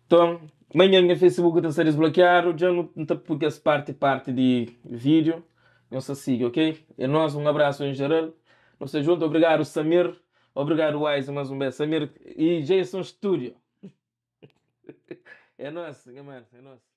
Então, amanhã meu Facebook está a desbloquear, já não está porque essa parte parte de vídeo. Não se siga, ok? E nós, um abraço em geral. Não se junta, obrigado, Samir. Obrigado, Wise, mais um beijo. Samir e Jason Studio. É nosso, é é nosso.